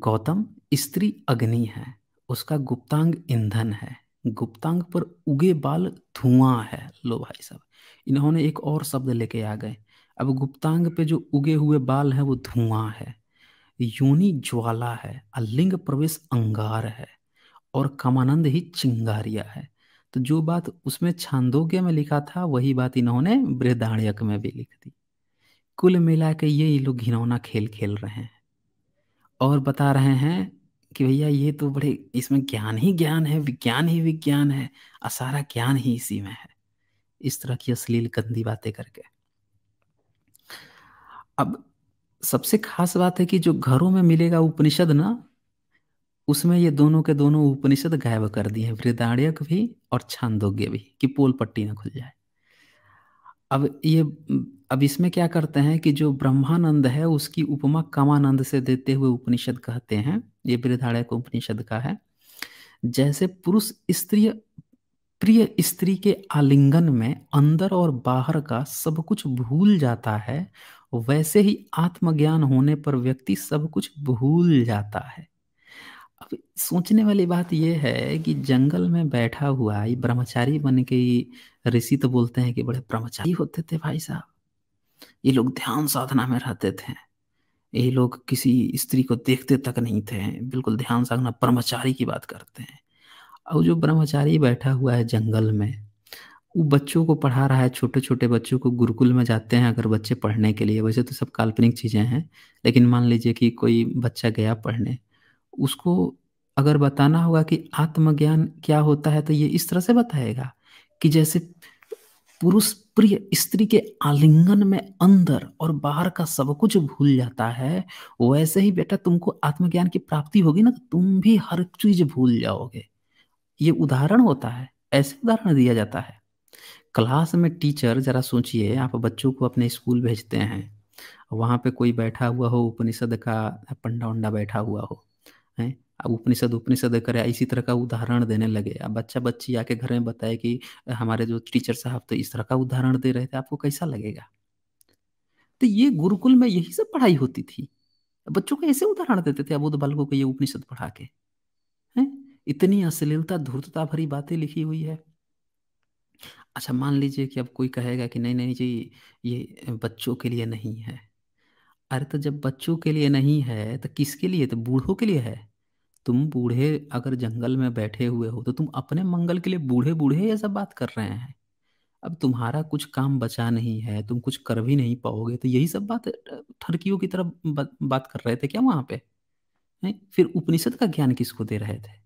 गौतम स्त्री अग्नि है उसका गुप्तांग ईंधन है गुप्तांग पर उगे बाल धुआं है लो भाई साहब इन्होंने एक और शब्द लेके आ गए अब गुप्तांग पे जो उगे हुए बाल है वो धुआं है योनि ज्वाला है अलिंग प्रवेश अंगार है और कमानंद ही चिंगारिया है तो जो बात उसमें छांदोग्य में लिखा था वही बात इन्होंने बृहदारण्यक में भी लिख दी कुल मिला के ये लोग घिनौना खेल खेल रहे हैं और बता रहे हैं कि भैया ये तो बड़े इसमें ज्ञान ही ज्ञान है विज्ञान ही विज्ञान है और सारा ज्ञान ही इसी में है इस तरह की अश्लील गंदी बातें करके अब सबसे खास बात है कि जो घरों में मिलेगा उपनिषद ना उसमें ये दोनों के दोनों उपनिषद गायब कर दिए वृदाण्यक भी और छांदोग्य भी कि पोल पट्टी ना खुल जाए अब ये अब इसमें क्या करते हैं कि जो ब्रह्मानंद है उसकी उपमा कमानंद से देते हुए उपनिषद कहते हैं ये वृद्धाड़यक उपनिषद का है जैसे पुरुष स्त्री प्रिय स्त्री के आलिंगन में अंदर और बाहर का सब कुछ भूल जाता है वैसे ही आत्मज्ञान होने पर व्यक्ति सब कुछ भूल जाता है अब सोचने वाली बात यह है कि जंगल में बैठा हुआ ये ब्रह्मचारी बन के ऋषि तो बोलते हैं कि बड़े ब्रह्मचारी होते थे भाई साहब ये लोग ध्यान साधना में रहते थे ये लोग किसी स्त्री को देखते तक नहीं थे बिल्कुल ध्यान साधना ब्रह्मचारी की बात करते हैं और जो ब्रह्मचारी बैठा हुआ है जंगल में वो बच्चों को पढ़ा रहा है छोटे छोटे बच्चों को गुरुकुल में जाते हैं अगर बच्चे पढ़ने के लिए वैसे तो सब काल्पनिक चीज़ें हैं लेकिन मान लीजिए कि कोई बच्चा गया पढ़ने उसको अगर बताना होगा कि आत्मज्ञान क्या होता है तो ये इस तरह से बताएगा कि जैसे पुरुष प्रिय स्त्री के आलिंगन में अंदर और बाहर का सब कुछ भूल जाता है वैसे ही बेटा तुमको आत्मज्ञान की प्राप्ति होगी ना तो तुम भी हर चीज भूल जाओगे ये उदाहरण होता है ऐसे उदाहरण दिया जाता है क्लास में टीचर जरा सोचिए आप बच्चों को अपने स्कूल भेजते हैं वहां पे कोई बैठा हुआ हो उपनिषद का पंडा उंडा बैठा हुआ हो है अब उपनिषद उपनिषद करे इसी तरह का उदाहरण देने लगे अब बच्चा बच्ची आके घर में बताए कि हमारे जो टीचर साहब तो इस तरह का उदाहरण दे रहे थे आपको कैसा लगेगा तो ये गुरुकुल में यही सब पढ़ाई होती थी बच्चों को ऐसे उदाहरण देते थे अबोध बालकों को ये उपनिषद पढ़ा के है इतनी अश्लीलता धूर्तता भरी बातें लिखी हुई है अच्छा मान लीजिए कि अब कोई कहेगा कि नहीं नहीं जी ये बच्चों के लिए नहीं है अरे तो जब बच्चों के लिए नहीं है तो किसके लिए तो बूढ़ों के लिए है तुम बूढ़े अगर जंगल में बैठे हुए हो तो तुम अपने मंगल के लिए बूढ़े बूढ़े ये सब बात कर रहे हैं अब तुम्हारा कुछ काम बचा नहीं है तुम कुछ कर भी नहीं पाओगे तो यही सब बात ठरकियों की तरफ बात कर रहे थे क्या वहां पे नहीं फिर उपनिषद का ज्ञान किसको दे रहे थे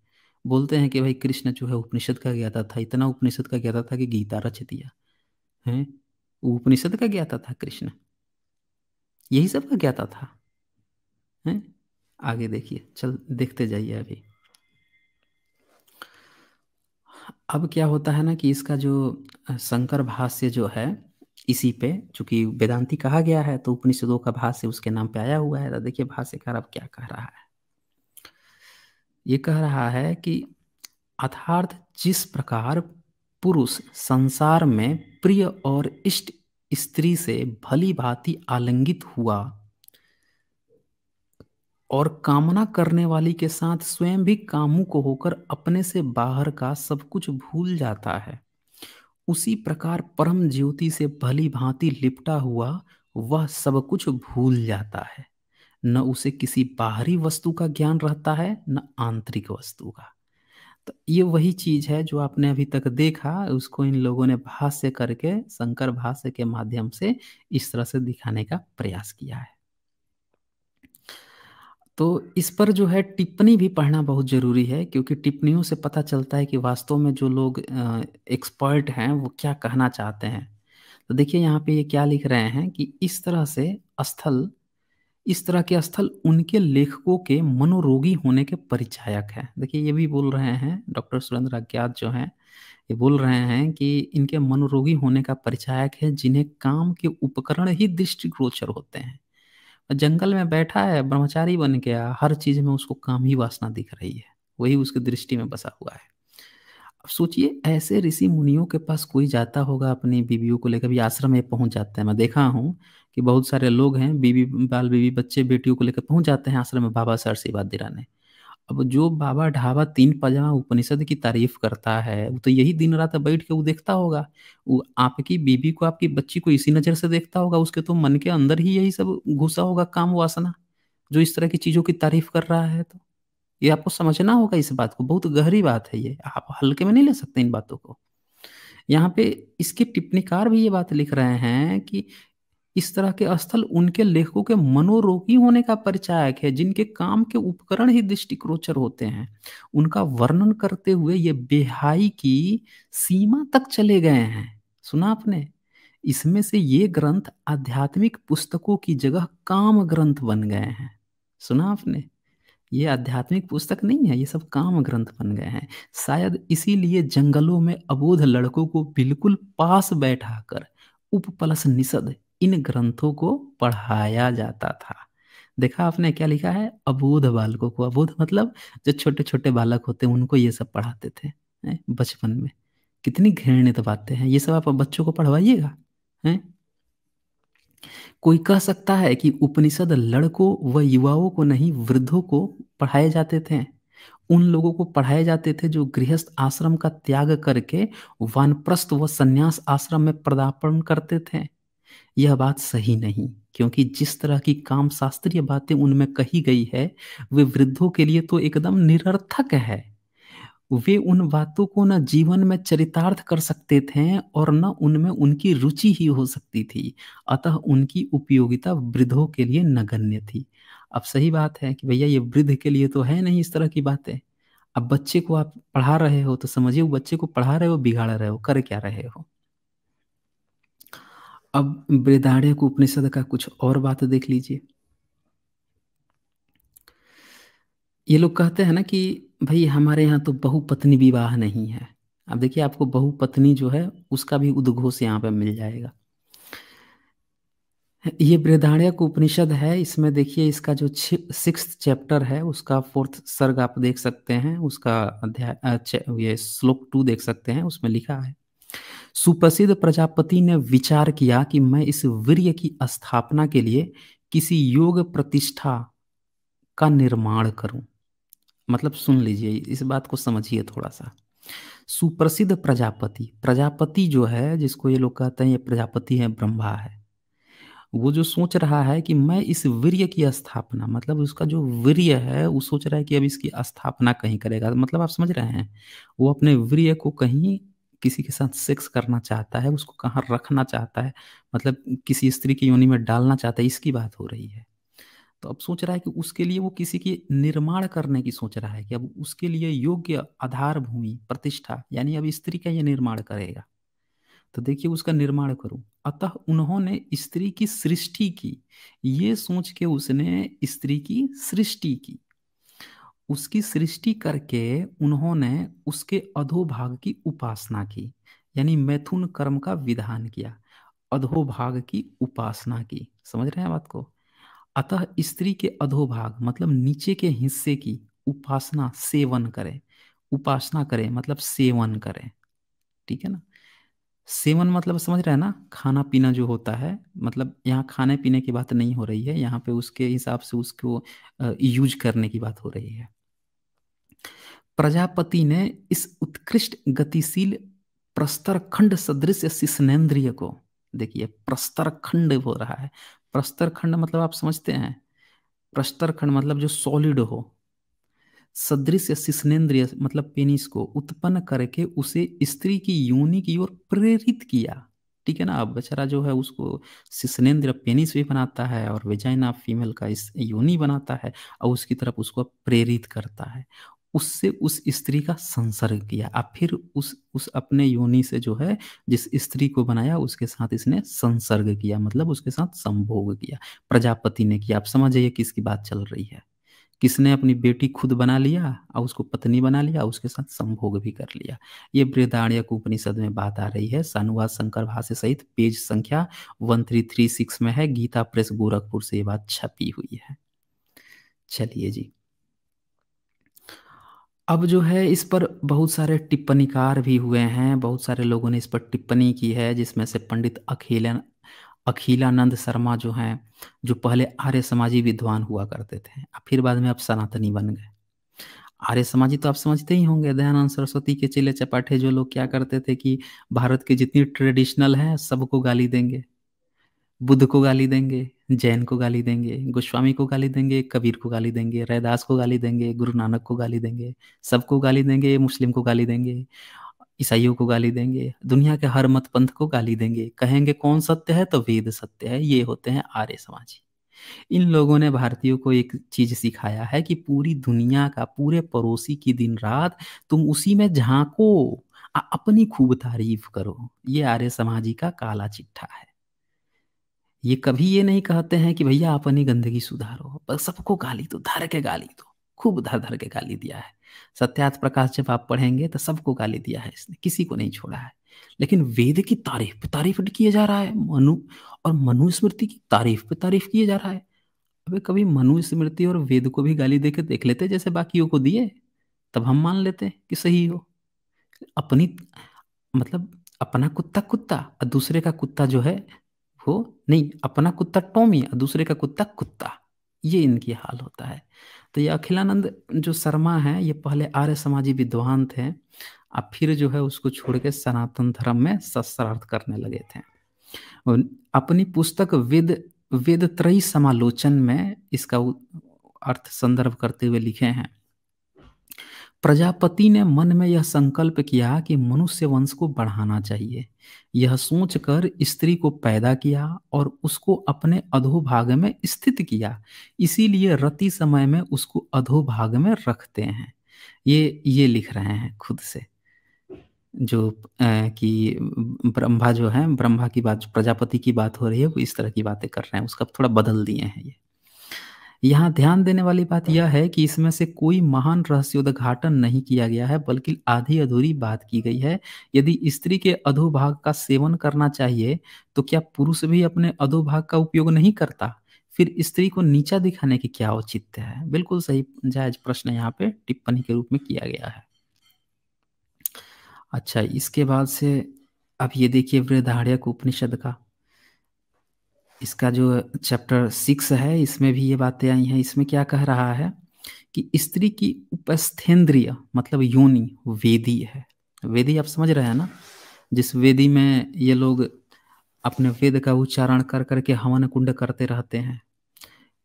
बोलते हैं कि भाई कृष्ण जो है उपनिषद का ज्ञाता था इतना उपनिषद का ज्ञाता था कि गीता रच दिया है उपनिषद का ज्ञाता था कृष्ण यही सब का ज्ञाता था है आगे देखिए चल देखते जाइए अभी अब क्या होता है ना कि इसका जो शंकर भाष्य जो है इसी पे चूंकि वेदांती कहा गया है तो उपनिषदों का भाष्य उसके नाम पे आया हुआ है तो देखिए भाष्यकार अब क्या कह रहा है ये कह रहा है कि अर्थार्थ जिस प्रकार पुरुष संसार में प्रिय और इष्ट स्त्री से भली भांति आलंगित हुआ और कामना करने वाली के साथ स्वयं भी कामुक होकर अपने से बाहर का सब कुछ भूल जाता है उसी प्रकार परम ज्योति से भली भांति लिपटा हुआ वह सब कुछ भूल जाता है न उसे किसी बाहरी वस्तु का ज्ञान रहता है न आंतरिक वस्तु का तो ये वही चीज है जो आपने अभी तक देखा उसको इन लोगों ने भाष्य करके शंकर भाष्य के माध्यम से इस तरह से दिखाने का प्रयास किया है तो इस पर जो है टिप्पणी भी पढ़ना बहुत ज़रूरी है क्योंकि टिप्पणियों से पता चलता है कि वास्तव में जो लोग एक्सपर्ट हैं वो क्या कहना चाहते हैं तो देखिए यहाँ पे ये क्या लिख रहे हैं कि इस तरह से स्थल इस तरह के स्थल उनके लेखकों के मनोरोगी होने के परिचायक है देखिए ये भी बोल रहे हैं डॉक्टर सुरेंद्र अज्ञात जो हैं ये बोल रहे हैं कि इनके मनोरोगी होने का परिचायक है जिन्हें काम के उपकरण ही दृष्टिगोचर होते हैं जंगल में बैठा है ब्रह्मचारी बन गया हर चीज में उसको काम ही वासना दिख रही है वही उसकी दृष्टि में बसा हुआ है अब सोचिए ऐसे ऋषि मुनियों के पास कोई जाता होगा अपनी बीवियों को लेकर भी आश्रम में पहुंच जाते हैं मैं देखा हूँ कि बहुत सारे लोग हैं बीवी बाल बीवी बच्चे बेटियों को लेकर पहुंच जाते हैं आश्रम में बाबा से बात दिराने अब जो बाबा ढाबा तीन पजामा उपनिषद की तारीफ करता है वो तो यही दिन रात बैठ के वो देखता होगा वो आपकी बीबी को आपकी बच्ची को इसी नज़र से देखता होगा उसके तो मन के अंदर ही यही सब घुसा होगा काम वासना जो इस तरह की चीज़ों की तारीफ कर रहा है तो ये आपको समझना होगा इस बात को बहुत गहरी बात है ये आप हल्के में नहीं ले सकते इन बातों को यहाँ पे इसके टिप्पणीकार भी ये बात लिख रहे हैं कि इस तरह के स्थल उनके लेखकों के मनोरोगी होने का परिचायक है जिनके काम के उपकरण ही दृष्टिक्रोचर होते हैं उनका वर्णन करते हुए ये बेहाई की सीमा तक चले गए हैं सुना आपने इसमें से ये ग्रंथ आध्यात्मिक पुस्तकों की जगह काम ग्रंथ बन गए हैं सुना आपने ये आध्यात्मिक पुस्तक नहीं है ये सब काम ग्रंथ बन गए हैं शायद इसीलिए जंगलों में अबोध लड़कों को बिल्कुल पास बैठाकर उपपलस निषद इन ग्रंथों को पढ़ाया जाता था देखा आपने क्या लिखा है अबोध बालकों को अबोध मतलब जो छोटे छोटे बालक होते हैं उनको ये सब पढ़ाते थे बचपन में कितनी घृणित बातें हैं ये सब आप बच्चों को पढ़वाइएगा है कोई कह सकता है कि उपनिषद लड़कों व युवाओं को नहीं वृद्धों को पढ़ाए जाते थे उन लोगों को पढ़ाए जाते थे जो गृहस्थ आश्रम का त्याग करके वानप्रस्थ व संन्यास आश्रम में पदार्पण करते थे यह बात सही नहीं क्योंकि जिस तरह की काम शास्त्रीय बातें उनमें कही गई है वे वृद्धों के लिए तो एकदम निरर्थक है वे उन बातों को न जीवन में चरितार्थ कर सकते थे और न उनमें उनकी रुचि ही हो सकती थी अतः उनकी उपयोगिता वृद्धों के लिए नगण्य थी अब सही बात है कि भैया ये वृद्ध के लिए तो है नहीं इस तरह की बातें अब बच्चे को आप पढ़ा रहे हो तो समझिए वो बच्चे को पढ़ा रहे हो बिगाड़ रहे हो कर क्या रहे हो अब को उपनिषद का कुछ और बात देख लीजिए ये लोग कहते हैं ना कि भाई हमारे यहाँ तो बहुपत्नी विवाह नहीं है अब देखिए आपको बहुपत्नी जो है उसका भी उद्घोष यहाँ पे मिल जाएगा ये को उपनिषद है इसमें देखिए इसका जो सिक्स चैप्टर है उसका फोर्थ सर्ग आप देख सकते हैं उसका अध्याय ये श्लोक टू देख सकते हैं उसमें लिखा है सुप्रसिद्ध प्रजापति ने विचार किया कि मैं इस वीर्य की स्थापना के लिए किसी योग प्रतिष्ठा का निर्माण करूं मतलब सुन लीजिए इस बात को समझिए थोड़ा सा सुप्रसिद्ध प्रजापति प्रजापति जो है जिसको ये लोग कहते हैं ये प्रजापति है ब्रह्मा है वो जो सोच रहा है कि मैं इस वीर्य की स्थापना मतलब उसका जो वीर्य है वो सोच रहा है कि अब इसकी स्थापना कहीं करेगा मतलब आप समझ रहे हैं वो अपने वीर्य को कहीं किसी के साथ सेक्स करना चाहता है उसको कहाँ रखना चाहता है मतलब किसी स्त्री की योनि में डालना चाहता है इसकी बात हो रही है तो अब सोच रहा है कि उसके लिए वो किसी की निर्माण करने की सोच रहा है कि अब उसके लिए योग्य आधार भूमि प्रतिष्ठा यानी अब स्त्री का ये निर्माण करेगा तो देखिए उसका निर्माण करूं अतः उन्होंने स्त्री की सृष्टि की ये सोच के उसने स्त्री की सृष्टि की उसकी सृष्टि करके उन्होंने उसके अधोभाग की उपासना की यानी मैथुन कर्म का विधान किया अधोभाग की उपासना की समझ रहे हैं बात को अतः स्त्री के अधोभाग मतलब नीचे के हिस्से की उपासना सेवन करें उपासना करें मतलब सेवन करें ठीक है ना सेवन मतलब समझ रहे हैं ना खाना पीना जो होता है मतलब यहाँ खाने पीने की बात नहीं हो रही है यहाँ पे उसके हिसाब से उसको यूज करने की बात हो रही है प्रजापति ने इस उत्कृष्ट गतिशील प्रस्तर खंड सदृश शिशनेन्द्रिय को देखिए प्रस्तर खंड हो रहा है प्रस्तर खंड मतलब आप समझते हैं प्रस्तर खंड मतलब जो सॉलिड हो सदृश शिशनेन्द्रिय मतलब पेनिस को उत्पन्न करके उसे स्त्री की योनि की ओर प्रेरित किया ठीक है ना अब बेचारा जो है उसको शिशनेन्द्र पेनिस भी बनाता है और वेजाइना फीमेल का इस योनि बनाता है और उसकी तरफ उसको प्रेरित करता है उससे उस स्त्री का संसर्ग किया अब फिर उस उस अपने योनि से जो है जिस स्त्री को बनाया उसके साथ इसने संसर्ग किया मतलब उसके साथ संभोग किया प्रजापति ने किया आप जाइए किसकी बात चल रही है किसने अपनी बेटी खुद बना लिया और उसको पत्नी बना लिया उसके साथ संभोग भी कर लिया ये बृहदारण्य उपनिषद में बात आ रही है सानुवाद शंकर भाष्य सहित पेज संख्या वन थ्री थ्री सिक्स में है गीता प्रेस गोरखपुर से ये बात छपी हुई है चलिए जी अब जो है इस पर बहुत सारे टिप्पणीकार भी हुए हैं बहुत सारे लोगों ने इस पर टिप्पणी की है जिसमें से पंडित अखिलन अखिलानंद शर्मा जो हैं जो पहले आर्य समाजी विद्वान हुआ करते थे फिर बाद में अब सनातनी बन गए आर्य समाजी तो आप समझते ही होंगे दयानंद सरस्वती के चिले चपाटे जो लोग क्या करते थे कि भारत के जितनी ट्रेडिशनल हैं सबको गाली देंगे बुद्ध को गाली देंगे जैन को गाली देंगे गोस्वामी को गाली देंगे कबीर को गाली देंगे रैदास को गाली देंगे गुरु नानक को गाली देंगे सबको गाली देंगे मुस्लिम को गाली देंगे ईसाइयों को गाली देंगे दुनिया के हर मत पंथ को गाली देंगे कहेंगे कौन सत्य है तो वेद सत्य है ये होते हैं आर्य समाजी इन लोगों ने भारतीयों को एक चीज सिखाया है कि पूरी दुनिया का पूरे पड़ोसी की दिन रात तुम उसी में झांको अपनी खूब तारीफ करो ये आर्य समाजी का काला चिट्ठा है ये कभी ये नहीं कहते हैं कि भैया आप अपनी गंदगी सुधारो पर सबको गाली दो धर के गाली दो खूब धर धर के गाली दिया है सत्यार्थ प्रकाश जब आप पढ़ेंगे तो सबको गाली दिया है इसने किसी को नहीं छोड़ा है लेकिन वेद की तारीफ पे तारीफ किया जा रहा है मनु और मनुस्मृति की तारीफ पे तारीफ किया जा रहा है अबे कभी मनुस्मृति और वेद को भी गाली देकर देख लेते जैसे बाकियों को दिए तब हम मान लेते कि सही हो अपनी मतलब अपना कुत्ता कुत्ता और दूसरे का कुत्ता जो है वो नहीं अपना कुत्ता टॉमी और दूसरे का कुत्ता कुत्ता ये इनकी हाल होता है तो ये अखिलानंद जो शर्मा है ये पहले आर्य समाजी विद्वान थे और फिर जो है उसको छोड़ के सनातन धर्म में शस्त्रार्थ करने लगे थे अपनी पुस्तक वेद वेद त्रय समालोचन में इसका अर्थ संदर्भ करते हुए लिखे हैं प्रजापति ने मन में यह संकल्प किया कि मनुष्य वंश को बढ़ाना चाहिए यह सोचकर स्त्री को पैदा किया और उसको अपने अधोभाग में स्थित किया इसीलिए रति समय में उसको अधोभाग में रखते हैं ये ये लिख रहे हैं खुद से जो कि ब्रह्मा जो है ब्रह्मा की बात प्रजापति की बात हो रही है वो इस तरह की बातें कर रहे हैं उसका थोड़ा बदल दिए हैं ये यहाँ ध्यान देने वाली बात यह है कि इसमें से कोई महान रहस्य उद्घाटन नहीं किया गया है बल्कि आधी अधूरी बात की गई है यदि स्त्री के अधोभाग का सेवन करना चाहिए तो क्या पुरुष भी अपने अधोभाग का उपयोग नहीं करता फिर स्त्री को नीचा दिखाने की क्या औचित्य है बिल्कुल सही जायज प्रश्न यहाँ पे टिप्पणी के रूप में किया गया है अच्छा इसके बाद से अब ये देखिए वृद्धार्य उपनिषद का इसका जो चैप्टर सिक्स है इसमें भी ये बातें आई हैं इसमें क्या कह रहा है कि स्त्री की उपस्थेंद्रिय मतलब योनि वेदी है वेदी आप समझ रहे हैं ना जिस वेदी में ये लोग अपने वेद का उच्चारण कर करके हवन कुंड करते रहते हैं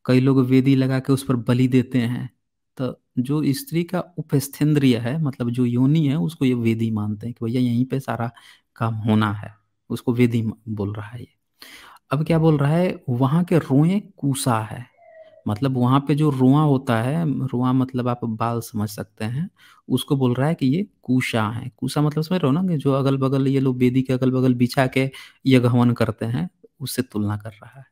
कई लोग वेदी लगा के उस पर बलि देते हैं तो जो स्त्री का उपस्थेंद्रिय है मतलब जो योनि है उसको ये वेदी मानते हैं कि भैया यहीं पे सारा काम होना है उसको वेदी बोल रहा है ये अब क्या बोल रहा है वहाँ के रोए कूसा है मतलब वहाँ पे जो रुआ होता है रुआ मतलब आप बाल समझ सकते हैं उसको बोल रहा है कि ये कूशा है कूशा मतलब समझ रहे हो ना कि जो अगल बगल ये लोग बेदी के अगल बगल बिछा के यज्ञ हवन करते हैं उससे तुलना कर रहा है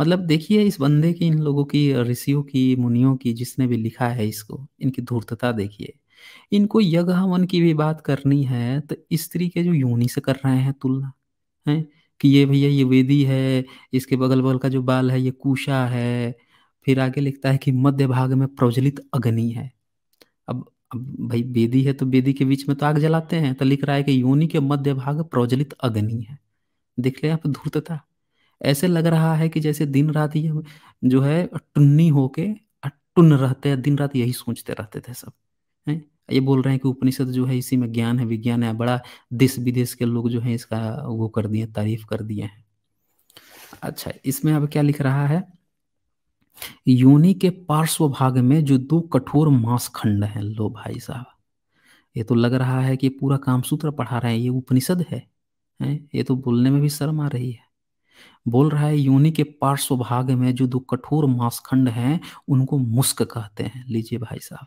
मतलब देखिए इस बंदे की इन लोगों की ऋषियों की मुनियों की जिसने भी लिखा है इसको इनकी धूर्तता देखिए इनको यज्ञ हवन की भी बात करनी है तो स्त्री के जो योनि से कर रहे हैं तुलना है कि ये भैया ये वेदी है इसके बगल बगल का जो बाल है ये कुशा है फिर आगे लिखता है कि मध्य भाग में प्रज्वलित अग्नि है अब अब भाई वेदी है तो वेदी के बीच में तो आग जलाते हैं तो लिख रहा है कि योनि के मध्य भाग प्रज्वलित अग्नि है देख ले आप धूर्तता ऐसे लग रहा है कि जैसे दिन रात ये जो है टुन्नी होके टुन रहते हैं दिन रात यही सोचते रहते थे सब है ये बोल रहे हैं कि उपनिषद जो है इसी में ज्ञान है विज्ञान है बड़ा देश विदेश के लोग जो है इसका वो कर दिए तारीफ कर दिए हैं अच्छा इसमें अब क्या लिख रहा है योनि के पार्श्व भाग में जो दो कठोर मांस खंड है लो भाई साहब ये तो लग रहा है कि पूरा कामसूत्र पढ़ा रहे हैं ये उपनिषद है हैं ये तो बोलने में भी शर्म आ रही है बोल रहा है योनि के पार्श्व भाग में जो दो कठोर मांसखंड हैं उनको मुस्क कहते हैं लीजिए भाई साहब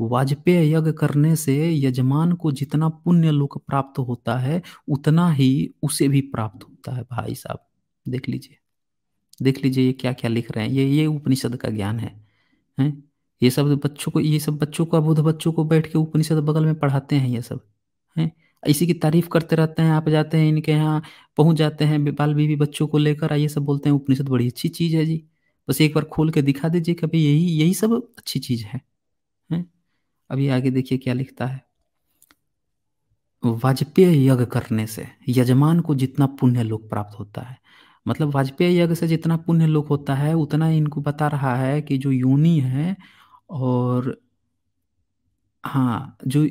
वाजपेय यज्ञ करने से यजमान को जितना पुण्य लोक प्राप्त होता है उतना ही उसे भी प्राप्त होता है भाई साहब देख लीजिए देख लीजिए ये क्या क्या लिख रहे हैं ये ये उपनिषद का ज्ञान है हैं ये सब बच्चों को ये सब बच्चों को अबूध बच्चों को बैठ के उपनिषद बगल में पढ़ाते हैं ये सब हैं इसी की तारीफ करते रहते हैं आप जाते हैं इनके यहाँ पहुंच जाते हैं बाल बीवी बच्चों को लेकर आइए सब बोलते हैं उपनिषद बड़ी अच्छी चीज़ है जी बस एक बार खोल के दिखा दीजिए कभी यही यही सब अच्छी चीज़ है अभी आगे देखिए क्या लिखता है वाजपेय यज्ञ करने से यजमान को जितना पुण्य लोक प्राप्त होता है मतलब वाजपेय यज्ञ से जितना पुण्य लोक होता है उतना इनको बता रहा है कि जो योनि है और हाँ जो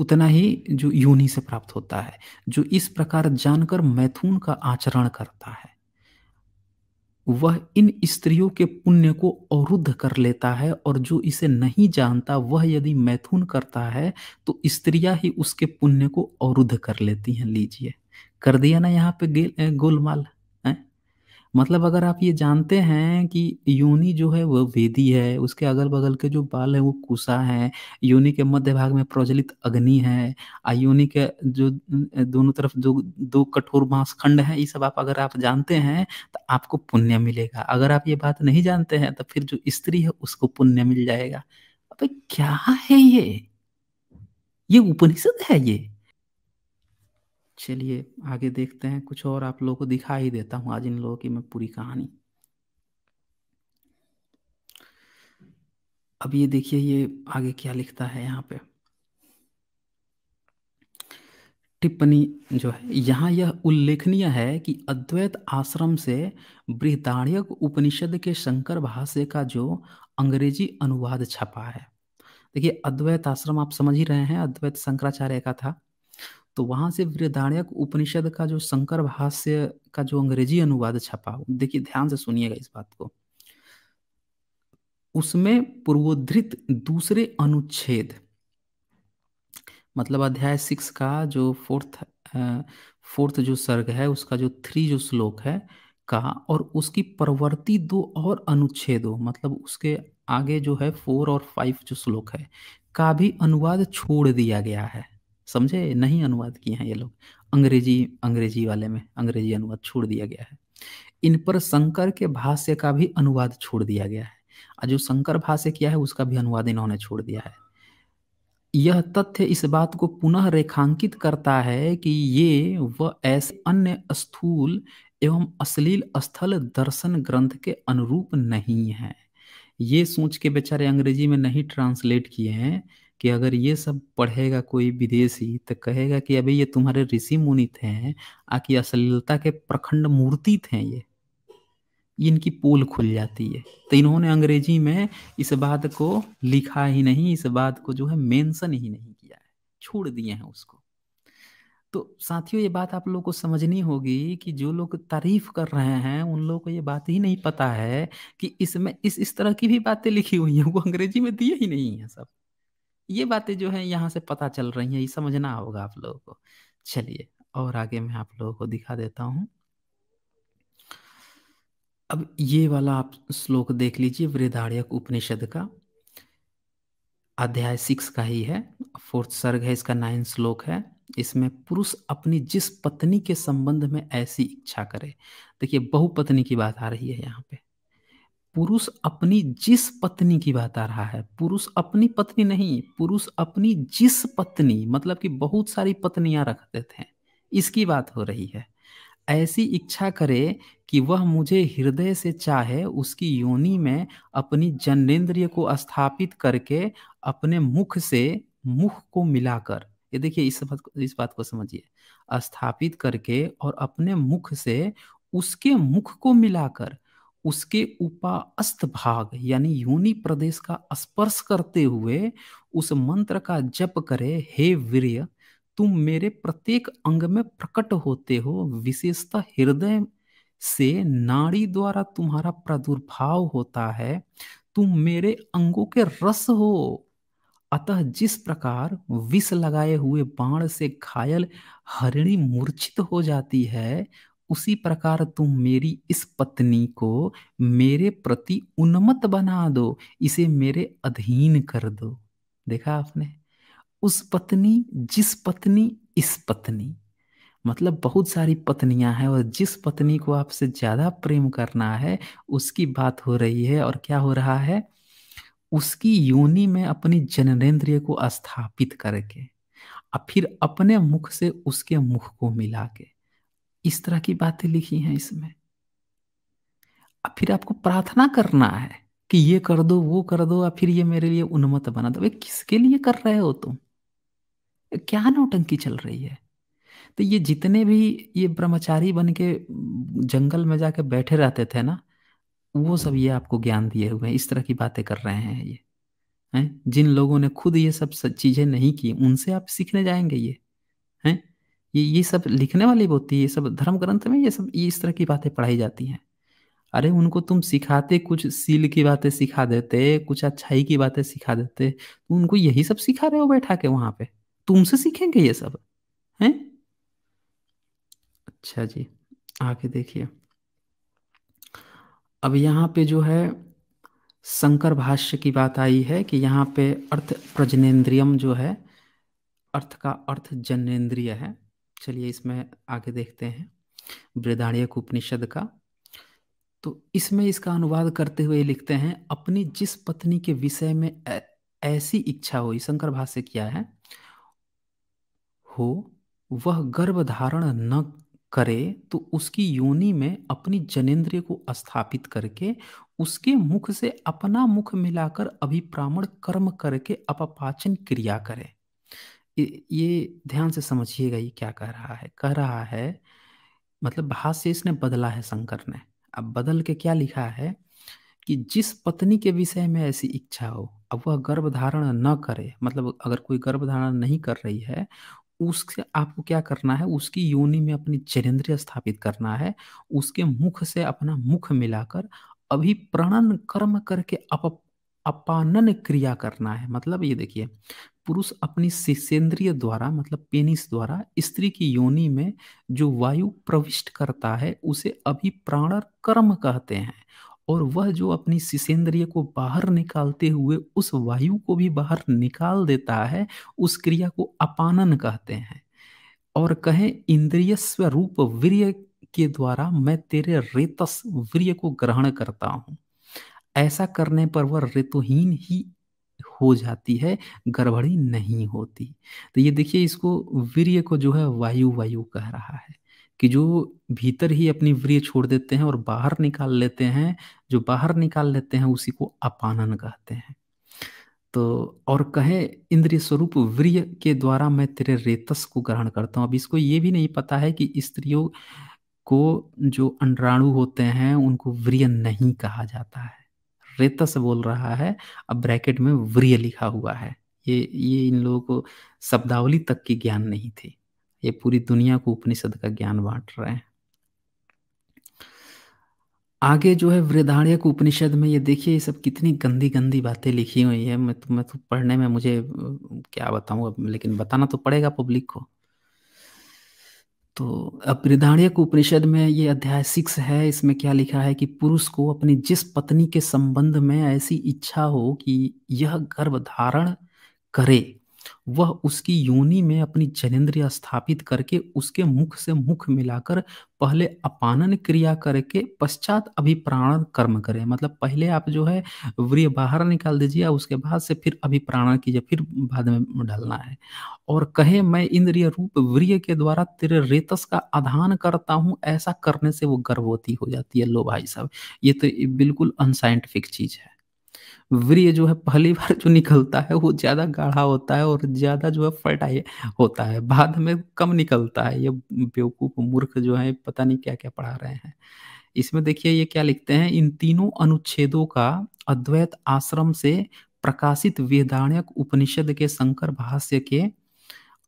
उतना ही जो योनि से प्राप्त होता है जो इस प्रकार जानकर मैथुन का आचरण करता है वह इन स्त्रियों के पुण्य को अवरुद्ध कर लेता है और जो इसे नहीं जानता वह यदि मैथुन करता है तो स्त्रियां ही उसके पुण्य को अवरुद्ध कर लेती हैं लीजिए कर दिया ना यहाँ पे गोलमाल मतलब अगर आप ये जानते हैं कि योनि जो है वह वेदी है उसके अगल बगल के जो बाल है वो कुसा है योनि के मध्य भाग में प्रज्वलित अग्नि है योनि के जो दोनों तरफ जो दो कठोर बांस खंड है ये सब आप अगर आप जानते हैं तो आपको पुण्य मिलेगा अगर आप ये बात नहीं जानते हैं तो फिर जो स्त्री है उसको पुण्य मिल जाएगा अब क्या है ये ये उपनिषद है ये चलिए आगे देखते हैं कुछ और आप लोगों को दिखा ही देता हूँ आज इन लोगों की मैं पूरी कहानी अब ये देखिए ये आगे क्या लिखता है यहाँ पे टिप्पणी जो है यहाँ यह उल्लेखनीय है कि अद्वैत आश्रम से बृहदारण्यक उपनिषद के शंकर भाष्य का जो अंग्रेजी अनुवाद छपा है देखिए अद्वैत आश्रम आप समझ ही रहे हैं अद्वैत शंकराचार्य का था तो वहां से बृहदारण्यक उपनिषद का जो शंकर भाष्य का जो अंग्रेजी अनुवाद छपा देखिए ध्यान से सुनिएगा इस बात को उसमें पूर्वोद्धृत दूसरे अनुच्छेद मतलब अध्याय सिक्स का जो फोर्थ फोर्थ जो सर्ग है उसका जो थ्री जो श्लोक है का और उसकी परवर्ती दो और अनुच्छेदों मतलब उसके आगे जो है फोर और फाइव जो श्लोक है का भी अनुवाद छोड़ दिया गया है समझे नहीं अनुवाद किए हैं ये लोग अंग्रेजी अंग्रेजी वाले में अंग्रेजी अनुवाद छोड़ दिया गया है इन पर शंकर के भाष्य का भी अनुवाद छोड़ दिया गया है और जो शंकर भाष्य किया है उसका भी अनुवाद इन्होंने छोड़ दिया है यह तथ्य इस बात को पुनः रेखांकित करता है कि ये व ऐसे अन्य स्थूल एवं अश्लील स्थल दर्शन ग्रंथ के अनुरूप नहीं है ये सोच के बेचारे अंग्रेजी में नहीं ट्रांसलेट किए हैं कि अगर ये सब पढ़ेगा कोई विदेशी तो कहेगा कि अभी ये तुम्हारे ऋषि मुनि थे आकी अश्लीलता के प्रखंड मूर्ति थे ये इनकी पोल खुल जाती है तो इन्होंने अंग्रेजी में इस बात को लिखा ही नहीं इस बात को जो है मेंशन ही नहीं किया है छोड़ दिए हैं उसको तो साथियों ये बात आप लोग को समझनी होगी कि जो लोग तारीफ कर रहे हैं उन लोगों को ये बात ही नहीं पता है कि इसमें इस इस तरह की भी बातें लिखी हुई हैं वो अंग्रेजी में दिए ही नहीं है सब ये बातें जो है यहाँ से पता चल रही हैं ये समझना होगा आप लोगों को चलिए और आगे मैं आप लोगों को दिखा देता हूं अब ये वाला आप श्लोक देख लीजिए वृद्धार्यक उपनिषद का अध्याय सिक्स का ही है फोर्थ सर्ग है इसका नाइन श्लोक है इसमें पुरुष अपनी जिस पत्नी के संबंध में ऐसी इच्छा करे देखिए बहुपत्नी की बात आ रही है यहाँ पे पुरुष अपनी जिस पत्नी की बात आ रहा है पुरुष अपनी पत्नी नहीं पुरुष अपनी जिस पत्नी मतलब कि बहुत सारी पत्नियां रखते थे इसकी बात हो रही है ऐसी इच्छा करे कि वह मुझे हृदय से चाहे उसकी योनि में अपनी जननेन्द्रिय को स्थापित करके अपने मुख से मुख को मिलाकर ये देखिए इस बात इस बात को समझिए स्थापित करके और अपने मुख से उसके मुख को मिलाकर उसके उपास्त भाग यानी योनि प्रदेश का स्पर्श करते हुए उस मंत्र का जप करे हे वीर्य तुम मेरे प्रत्येक अंग में प्रकट होते हो विशेषता हृदय से नाड़ी द्वारा तुम्हारा प्रादुर्भाव होता है तुम मेरे अंगों के रस हो अतः जिस प्रकार विष लगाए हुए बाण से घायल हरिणी मूर्छित हो जाती है उसी प्रकार तुम मेरी इस पत्नी को मेरे प्रति उन्मत बना दो इसे मेरे अधीन कर दो देखा आपने उस पत्नी जिस पत्नी इस पत्नी मतलब बहुत सारी पत्नियां हैं और जिस पत्नी को आपसे ज्यादा प्रेम करना है उसकी बात हो रही है और क्या हो रहा है उसकी योनि में अपनी जननेन्द्रिय को स्थापित करके और फिर अपने मुख से उसके मुख को मिला के इस तरह की बातें लिखी हैं इसमें अब फिर आपको प्रार्थना करना है कि ये कर दो वो कर दो या फिर ये मेरे लिए उन्मत बना दो किसके लिए कर रहे हो तुम क्या नौटंकी चल रही है तो ये जितने भी ये ब्रह्मचारी बन के जंगल में जाके बैठे रहते थे ना वो सब ये आपको ज्ञान दिए हुए हैं इस तरह की बातें कर रहे हैं ये हैं जिन लोगों ने खुद ये सब चीज़ें नहीं की उनसे आप सीखने जाएंगे ये ये ये सब लिखने वाली बहुत है ये सब धर्म ग्रंथ में ये सब ये इस तरह की बातें पढ़ाई जाती हैं अरे उनको तुम सिखाते कुछ सील की बातें सिखा देते कुछ अच्छाई की बातें सिखा देते तो उनको यही सब सिखा रहे हो बैठा के वहां पे तुमसे सीखेंगे ये सब हैं अच्छा जी आगे देखिए अब यहाँ पे जो है शंकर भाष्य की बात आई है कि यहाँ पे अर्थ प्रजनेन्द्रियम जो है अर्थ का अर्थ जनेन्द्रिय है चलिए इसमें आगे देखते हैं बृदाण्यक उपनिषद का तो इसमें इसका अनुवाद करते हुए लिखते हैं अपनी जिस पत्नी के विषय में ऐसी इच्छा हो शंकर भाष्य क्या है हो वह गर्भ धारण न करे तो उसकी योनि में अपनी जनेन्द्रिय को स्थापित करके उसके मुख से अपना मुख मिलाकर अभिप्रामण कर्म करके अपपाचन क्रिया करे ये ध्यान से समझिएगा ये क्या कह रहा है कह रहा है मतलब भाष्य इसने बदला है शंकर ने अब बदल के क्या लिखा है कि जिस पत्नी के विषय में ऐसी इच्छा हो अब वह गर्भ धारण न करे मतलब अगर कोई गर्भ धारण नहीं कर रही है उसके आपको क्या करना है उसकी योनि में अपनी चरेंद्रिय स्थापित करना है उसके मुख से अपना मुख मिलाकर अभी प्रणन कर्म करके अप अपानन क्रिया करना है मतलब ये देखिए पुरुष अपनी शिशेंद्रिय द्वारा मतलब पेनिस द्वारा स्त्री की योनि में जो वायु प्रविष्ट करता है उसे अभी प्राणर कर्म कहते हैं और वह जो अपनी शिशेंद्रिय को बाहर निकालते हुए उस वायु को भी बाहर निकाल देता है उस क्रिया को अपानन कहते हैं और कहें इंद्रिय स्वरूप वीर्य के द्वारा मैं तेरे रेतस वीर्य को ग्रहण करता हूँ ऐसा करने पर वह ऋतुहीन ही हो जाती है गड़बड़ी नहीं होती तो ये देखिए इसको वीर्य को जो है वायु वायु कह रहा है कि जो भीतर ही अपनी वीर्य छोड़ देते हैं और बाहर निकाल लेते हैं जो बाहर निकाल लेते हैं उसी को अपानन कहते हैं तो और कहे इंद्रिय स्वरूप वीर्य के द्वारा मैं तेरे रेतस को ग्रहण करता हूँ अब इसको ये भी नहीं पता है कि स्त्रियों को जो अंडराणु होते हैं उनको वीर्य नहीं कहा जाता है रेतस बोल रहा है अब ब्रैकेट में व्रिय लिखा हुआ है ये ये इन लोगों को शब्दावली तक की ज्ञान नहीं थी ये पूरी दुनिया को उपनिषद का ज्ञान बांट रहे हैं आगे जो है वृद्धार्य को उपनिषद में ये देखिए ये सब कितनी गंदी गंदी बातें लिखी हुई है मैं तो मैं तो पढ़ने में मुझे क्या बताऊँ लेकिन बताना तो पड़ेगा पब्लिक को तो अब उपनिषद में ये अध्याय सिक्स है इसमें क्या लिखा है कि पुरुष को अपनी जिस पत्नी के संबंध में ऐसी इच्छा हो कि यह गर्भ धारण करे वह उसकी योनि में अपनी जनेन्द्रिया स्थापित करके उसके मुख से मुख मिलाकर पहले अपानन क्रिया करके पश्चात अभिप्राणन कर्म करें मतलब पहले आप जो है व्रिय बाहर निकाल दीजिए उसके बाद से फिर अभिप्राणन कीजिए फिर बाद में डालना है और कहे मैं इंद्रिय रूप व्रिय के द्वारा तेरे रेतस का आधान करता हूँ ऐसा करने से वो गर्भवती हो जाती है लो भाई साहब ये तो बिल्कुल अनसाइंटिफिक चीज है वीर्य जो है पहली बार जो निकलता है वो ज्यादा गाढ़ा होता है और ज्यादा जो है फर्टाइल होता है बाद में कम निकलता है ये बेवकूफ मूर्ख जो है पता नहीं क्या क्या पढ़ा रहे हैं इसमें देखिए ये क्या लिखते हैं इन तीनों अनुच्छेदों का अद्वैत आश्रम से प्रकाशित वेदाण्यक उपनिषद के शंकर भाष्य के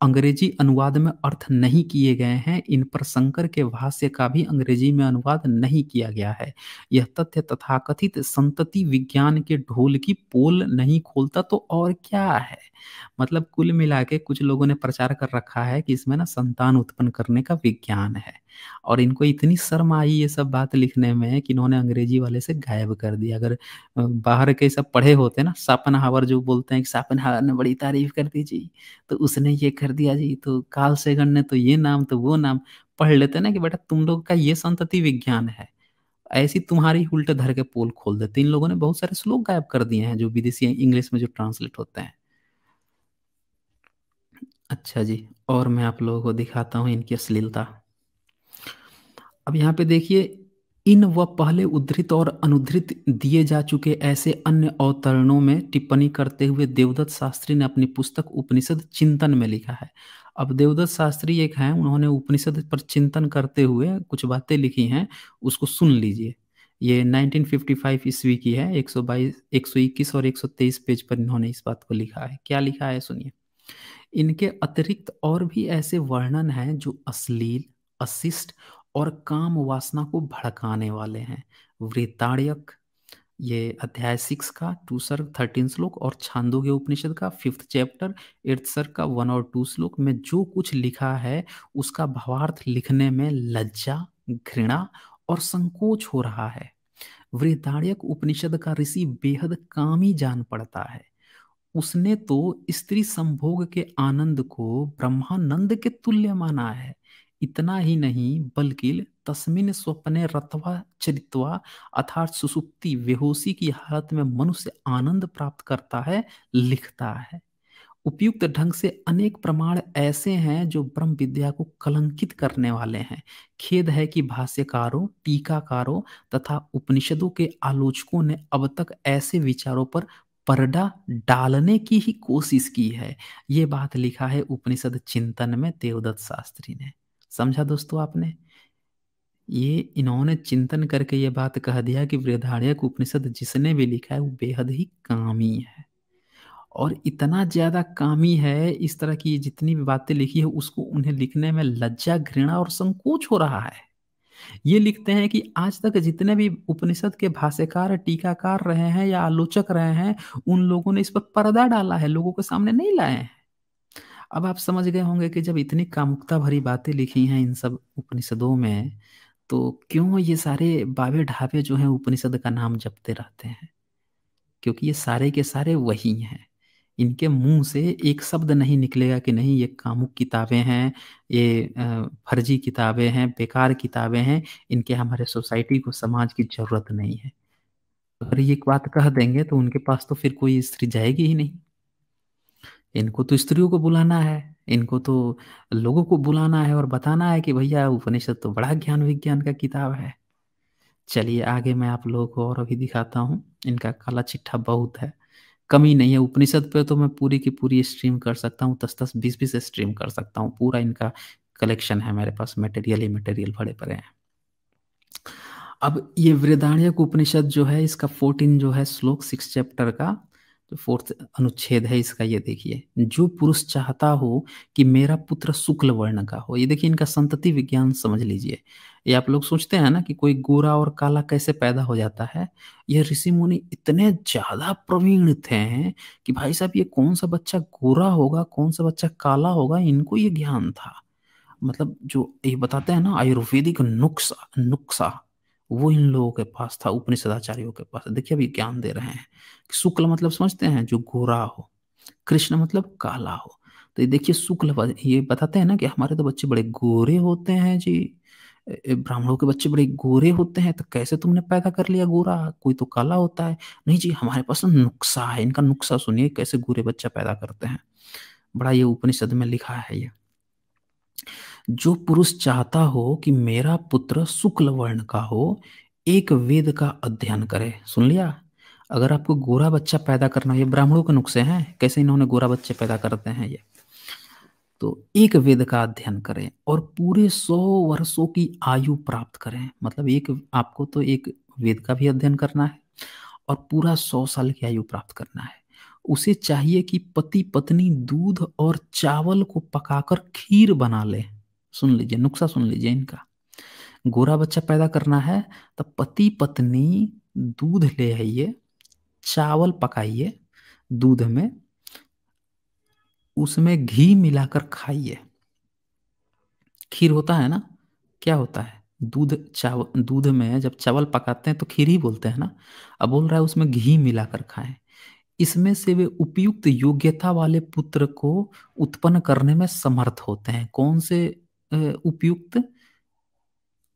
अंग्रेजी अनुवाद में अर्थ नहीं किए गए हैं इन पर शंकर के भाष्य का भी अंग्रेजी में अनुवाद नहीं किया गया है यह तथ्य तथाकथित संतति विज्ञान के ढोल की पोल नहीं खोलता तो और क्या है मतलब कुल मिला के कुछ लोगों ने प्रचार कर रखा है कि इसमें ना संतान उत्पन्न करने का विज्ञान है और इनको इतनी शर्म आई ये सब बात लिखने में कि इन्होंने अंग्रेजी वाले से गायब कर दिया अगर बाहर के सब पढ़े होते ना सापन हावर जो बोलते हैं कि सापन हावर ने बड़ी तारीफ कर दी जी तो उसने ये कर दिया जी तो काल सेगन ने तो ये नाम तो वो नाम पढ़ लेते ना कि बेटा तुम लोग का ये संतति विज्ञान है ऐसी तुम्हारी उल्टे धर के पोल खोल देते इन लोगों ने बहुत सारे श्लोक गायब कर दिए हैं जो विदेशी इंग्लिश में जो ट्रांसलेट होते हैं अच्छा जी और मैं आप लोगों को दिखाता हूँ इनकी अश्लीलता अब यहाँ पे देखिए इन व पहले उद्धृत और अनुद्धृत दिए जा चुके ऐसे अन्य अवतरणों में टिप्पणी करते हुए देवदत्त शास्त्री ने अपनी पुस्तक उपनिषद चिंतन में लिखा है अब देवदत्त शास्त्री एक हैं उन्होंने उपनिषद पर चिंतन करते हुए कुछ बातें लिखी हैं उसको सुन लीजिए ये 1955 ईस्वी की है 122, 121 और 123 पेज पर इन्होंने इस बात को लिखा है क्या लिखा है सुनिए इनके अतिरिक्त और भी ऐसे वर्णन हैं जो अश्लील अशिष्ट और काम वासना को भड़काने वाले हैं वृताड़यक ये अध्याय सिक्स का टू सर थर्टीन श्लोक और छांदो के उपनिषद का फिफ्थ चैप्टर एट्थ सर का वन और टू श्लोक में जो कुछ लिखा है उसका भावार्थ लिखने में लज्जा घृणा और संकोच हो रहा है वृद्धार्यक उपनिषद का ऋषि बेहद कामी जान पड़ता है उसने तो स्त्री संभोग के आनंद को ब्रह्मानंद के तुल्य माना है इतना ही नहीं बल्कि तस्मिन स्वप्ने रथवा चरित्वा अर्थात सुसुप्ति बेहोशी की हालत में मनुष्य आनंद प्राप्त करता है लिखता है उपयुक्त ढंग से अनेक प्रमाण ऐसे हैं जो ब्रह्म विद्या को कलंकित करने वाले हैं खेद है कि भाष्यकारों टीकाकारों तथा उपनिषदों के आलोचकों ने अब तक ऐसे विचारों पर परडा डालने की ही कोशिश की है ये बात लिखा है उपनिषद चिंतन में देवदत्त शास्त्री ने समझा दोस्तों आपने ये इन्होंने चिंतन करके ये बात कह दिया कि वृद्धार्यक उपनिषद जिसने भी लिखा है वो बेहद ही कामी है और इतना ज़्यादा कामी है इस तरह की जितनी भी बातें लिखी है उसको उन्हें लिखने में लज्जा घृणा और संकोच हो रहा है ये लिखते हैं कि आज तक जितने भी उपनिषद के भाष्यकार टीकाकार रहे हैं या आलोचक रहे हैं उन लोगों ने इस पर पर्दा डाला है लोगों के सामने नहीं लाए हैं अब आप समझ गए होंगे कि जब इतनी कामुकता भरी बातें लिखी हैं इन सब उपनिषदों में तो क्यों ये सारे बाबे ढाबे जो हैं उपनिषद का नाम जपते रहते हैं क्योंकि ये सारे के सारे वही हैं इनके मुंह से एक शब्द नहीं निकलेगा कि नहीं ये कामुक किताबें हैं ये फर्जी किताबें हैं बेकार किताबें हैं इनके हमारे सोसाइटी को समाज की जरूरत नहीं है अगर ये बात कह देंगे तो उनके पास तो फिर कोई स्त्री जाएगी ही नहीं इनको तो स्त्रियों को बुलाना है इनको तो लोगों को बुलाना है और बताना है कि भैया उपनिषद तो बड़ा ज्ञान विज्ञान का किताब है चलिए आगे मैं आप लोगों को और अभी दिखाता हूँ इनका काला चिट्ठा बहुत है कमी नहीं है उपनिषद पे तो मैं पूरी की पूरी स्ट्रीम कर सकता हूँ दस दस बीस बीस स्ट्रीम कर सकता हूँ पूरा इनका कलेक्शन है मेरे पास मटेरियल ही मटेरियल भरे पड़े हैं अब ये वृदाण्यक उपनिषद जो है इसका फोर्टीन जो है श्लोक सिक्स चैप्टर का तो फोर्थ अनुच्छेद है इसका ये देखिए जो पुरुष चाहता हो कि मेरा पुत्र शुक्ल वर्ण का हो ये देखिए इनका संतति विज्ञान समझ लीजिए ये आप लोग सोचते हैं ना कि कोई गोरा और काला कैसे पैदा हो जाता है ये ऋषि मुनि इतने ज्यादा प्रवीण थे कि भाई साहब ये कौन सा बच्चा गोरा होगा कौन सा बच्चा काला होगा इनको ये ज्ञान था मतलब जो ये बताते हैं ना आयुर्वेदिक नुक्सा नुक्सा वो इन लोगों के पास था उपनिषदाचार्यों के पास देखिए अभी ज्ञान दे रहे हैं शुक्ल मतलब समझते हैं जो गोरा हो कृष्ण मतलब काला हो तो देखिए शुक्ल ये बताते हैं ना कि हमारे तो बच्चे बड़े गोरे होते हैं जी ब्राह्मणों के बच्चे बड़े गोरे होते हैं तो कैसे तुमने पैदा कर लिया गोरा कोई तो काला होता है नहीं जी हमारे पास तो नुकसा है इनका नुकसा सुनिए कैसे गोरे बच्चा पैदा करते हैं बड़ा ये उपनिषद में लिखा है ये जो पुरुष चाहता हो कि मेरा पुत्र शुक्ल वर्ण का हो एक वेद का अध्ययन करे सुन लिया अगर आपको गोरा बच्चा पैदा करना ये ब्राह्मणों के नुस्खे हैं कैसे इन्होंने गोरा बच्चे पैदा करते हैं ये तो एक वेद का अध्ययन करें और पूरे सौ वर्षों की आयु प्राप्त करें मतलब एक आपको तो एक वेद का भी अध्ययन करना है और पूरा सौ साल की आयु प्राप्त करना है उसे चाहिए कि पति पत्नी दूध और चावल को पकाकर खीर बना ले सुन लीजिए नुक्सा सुन लीजिए इनका गोरा बच्चा पैदा करना है तो पति पत्नी दूध ले आइए चावल पकाइए दूध में उसमें घी मिलाकर खाइए खीर होता है ना क्या होता है दूध चावल दूध में जब चावल पकाते हैं तो खीर ही बोलते हैं ना अब बोल रहा है उसमें घी मिलाकर खाएं इसमें से वे उपयुक्त योग्यता वाले पुत्र को उत्पन्न करने में समर्थ होते हैं कौन से उपयुक्त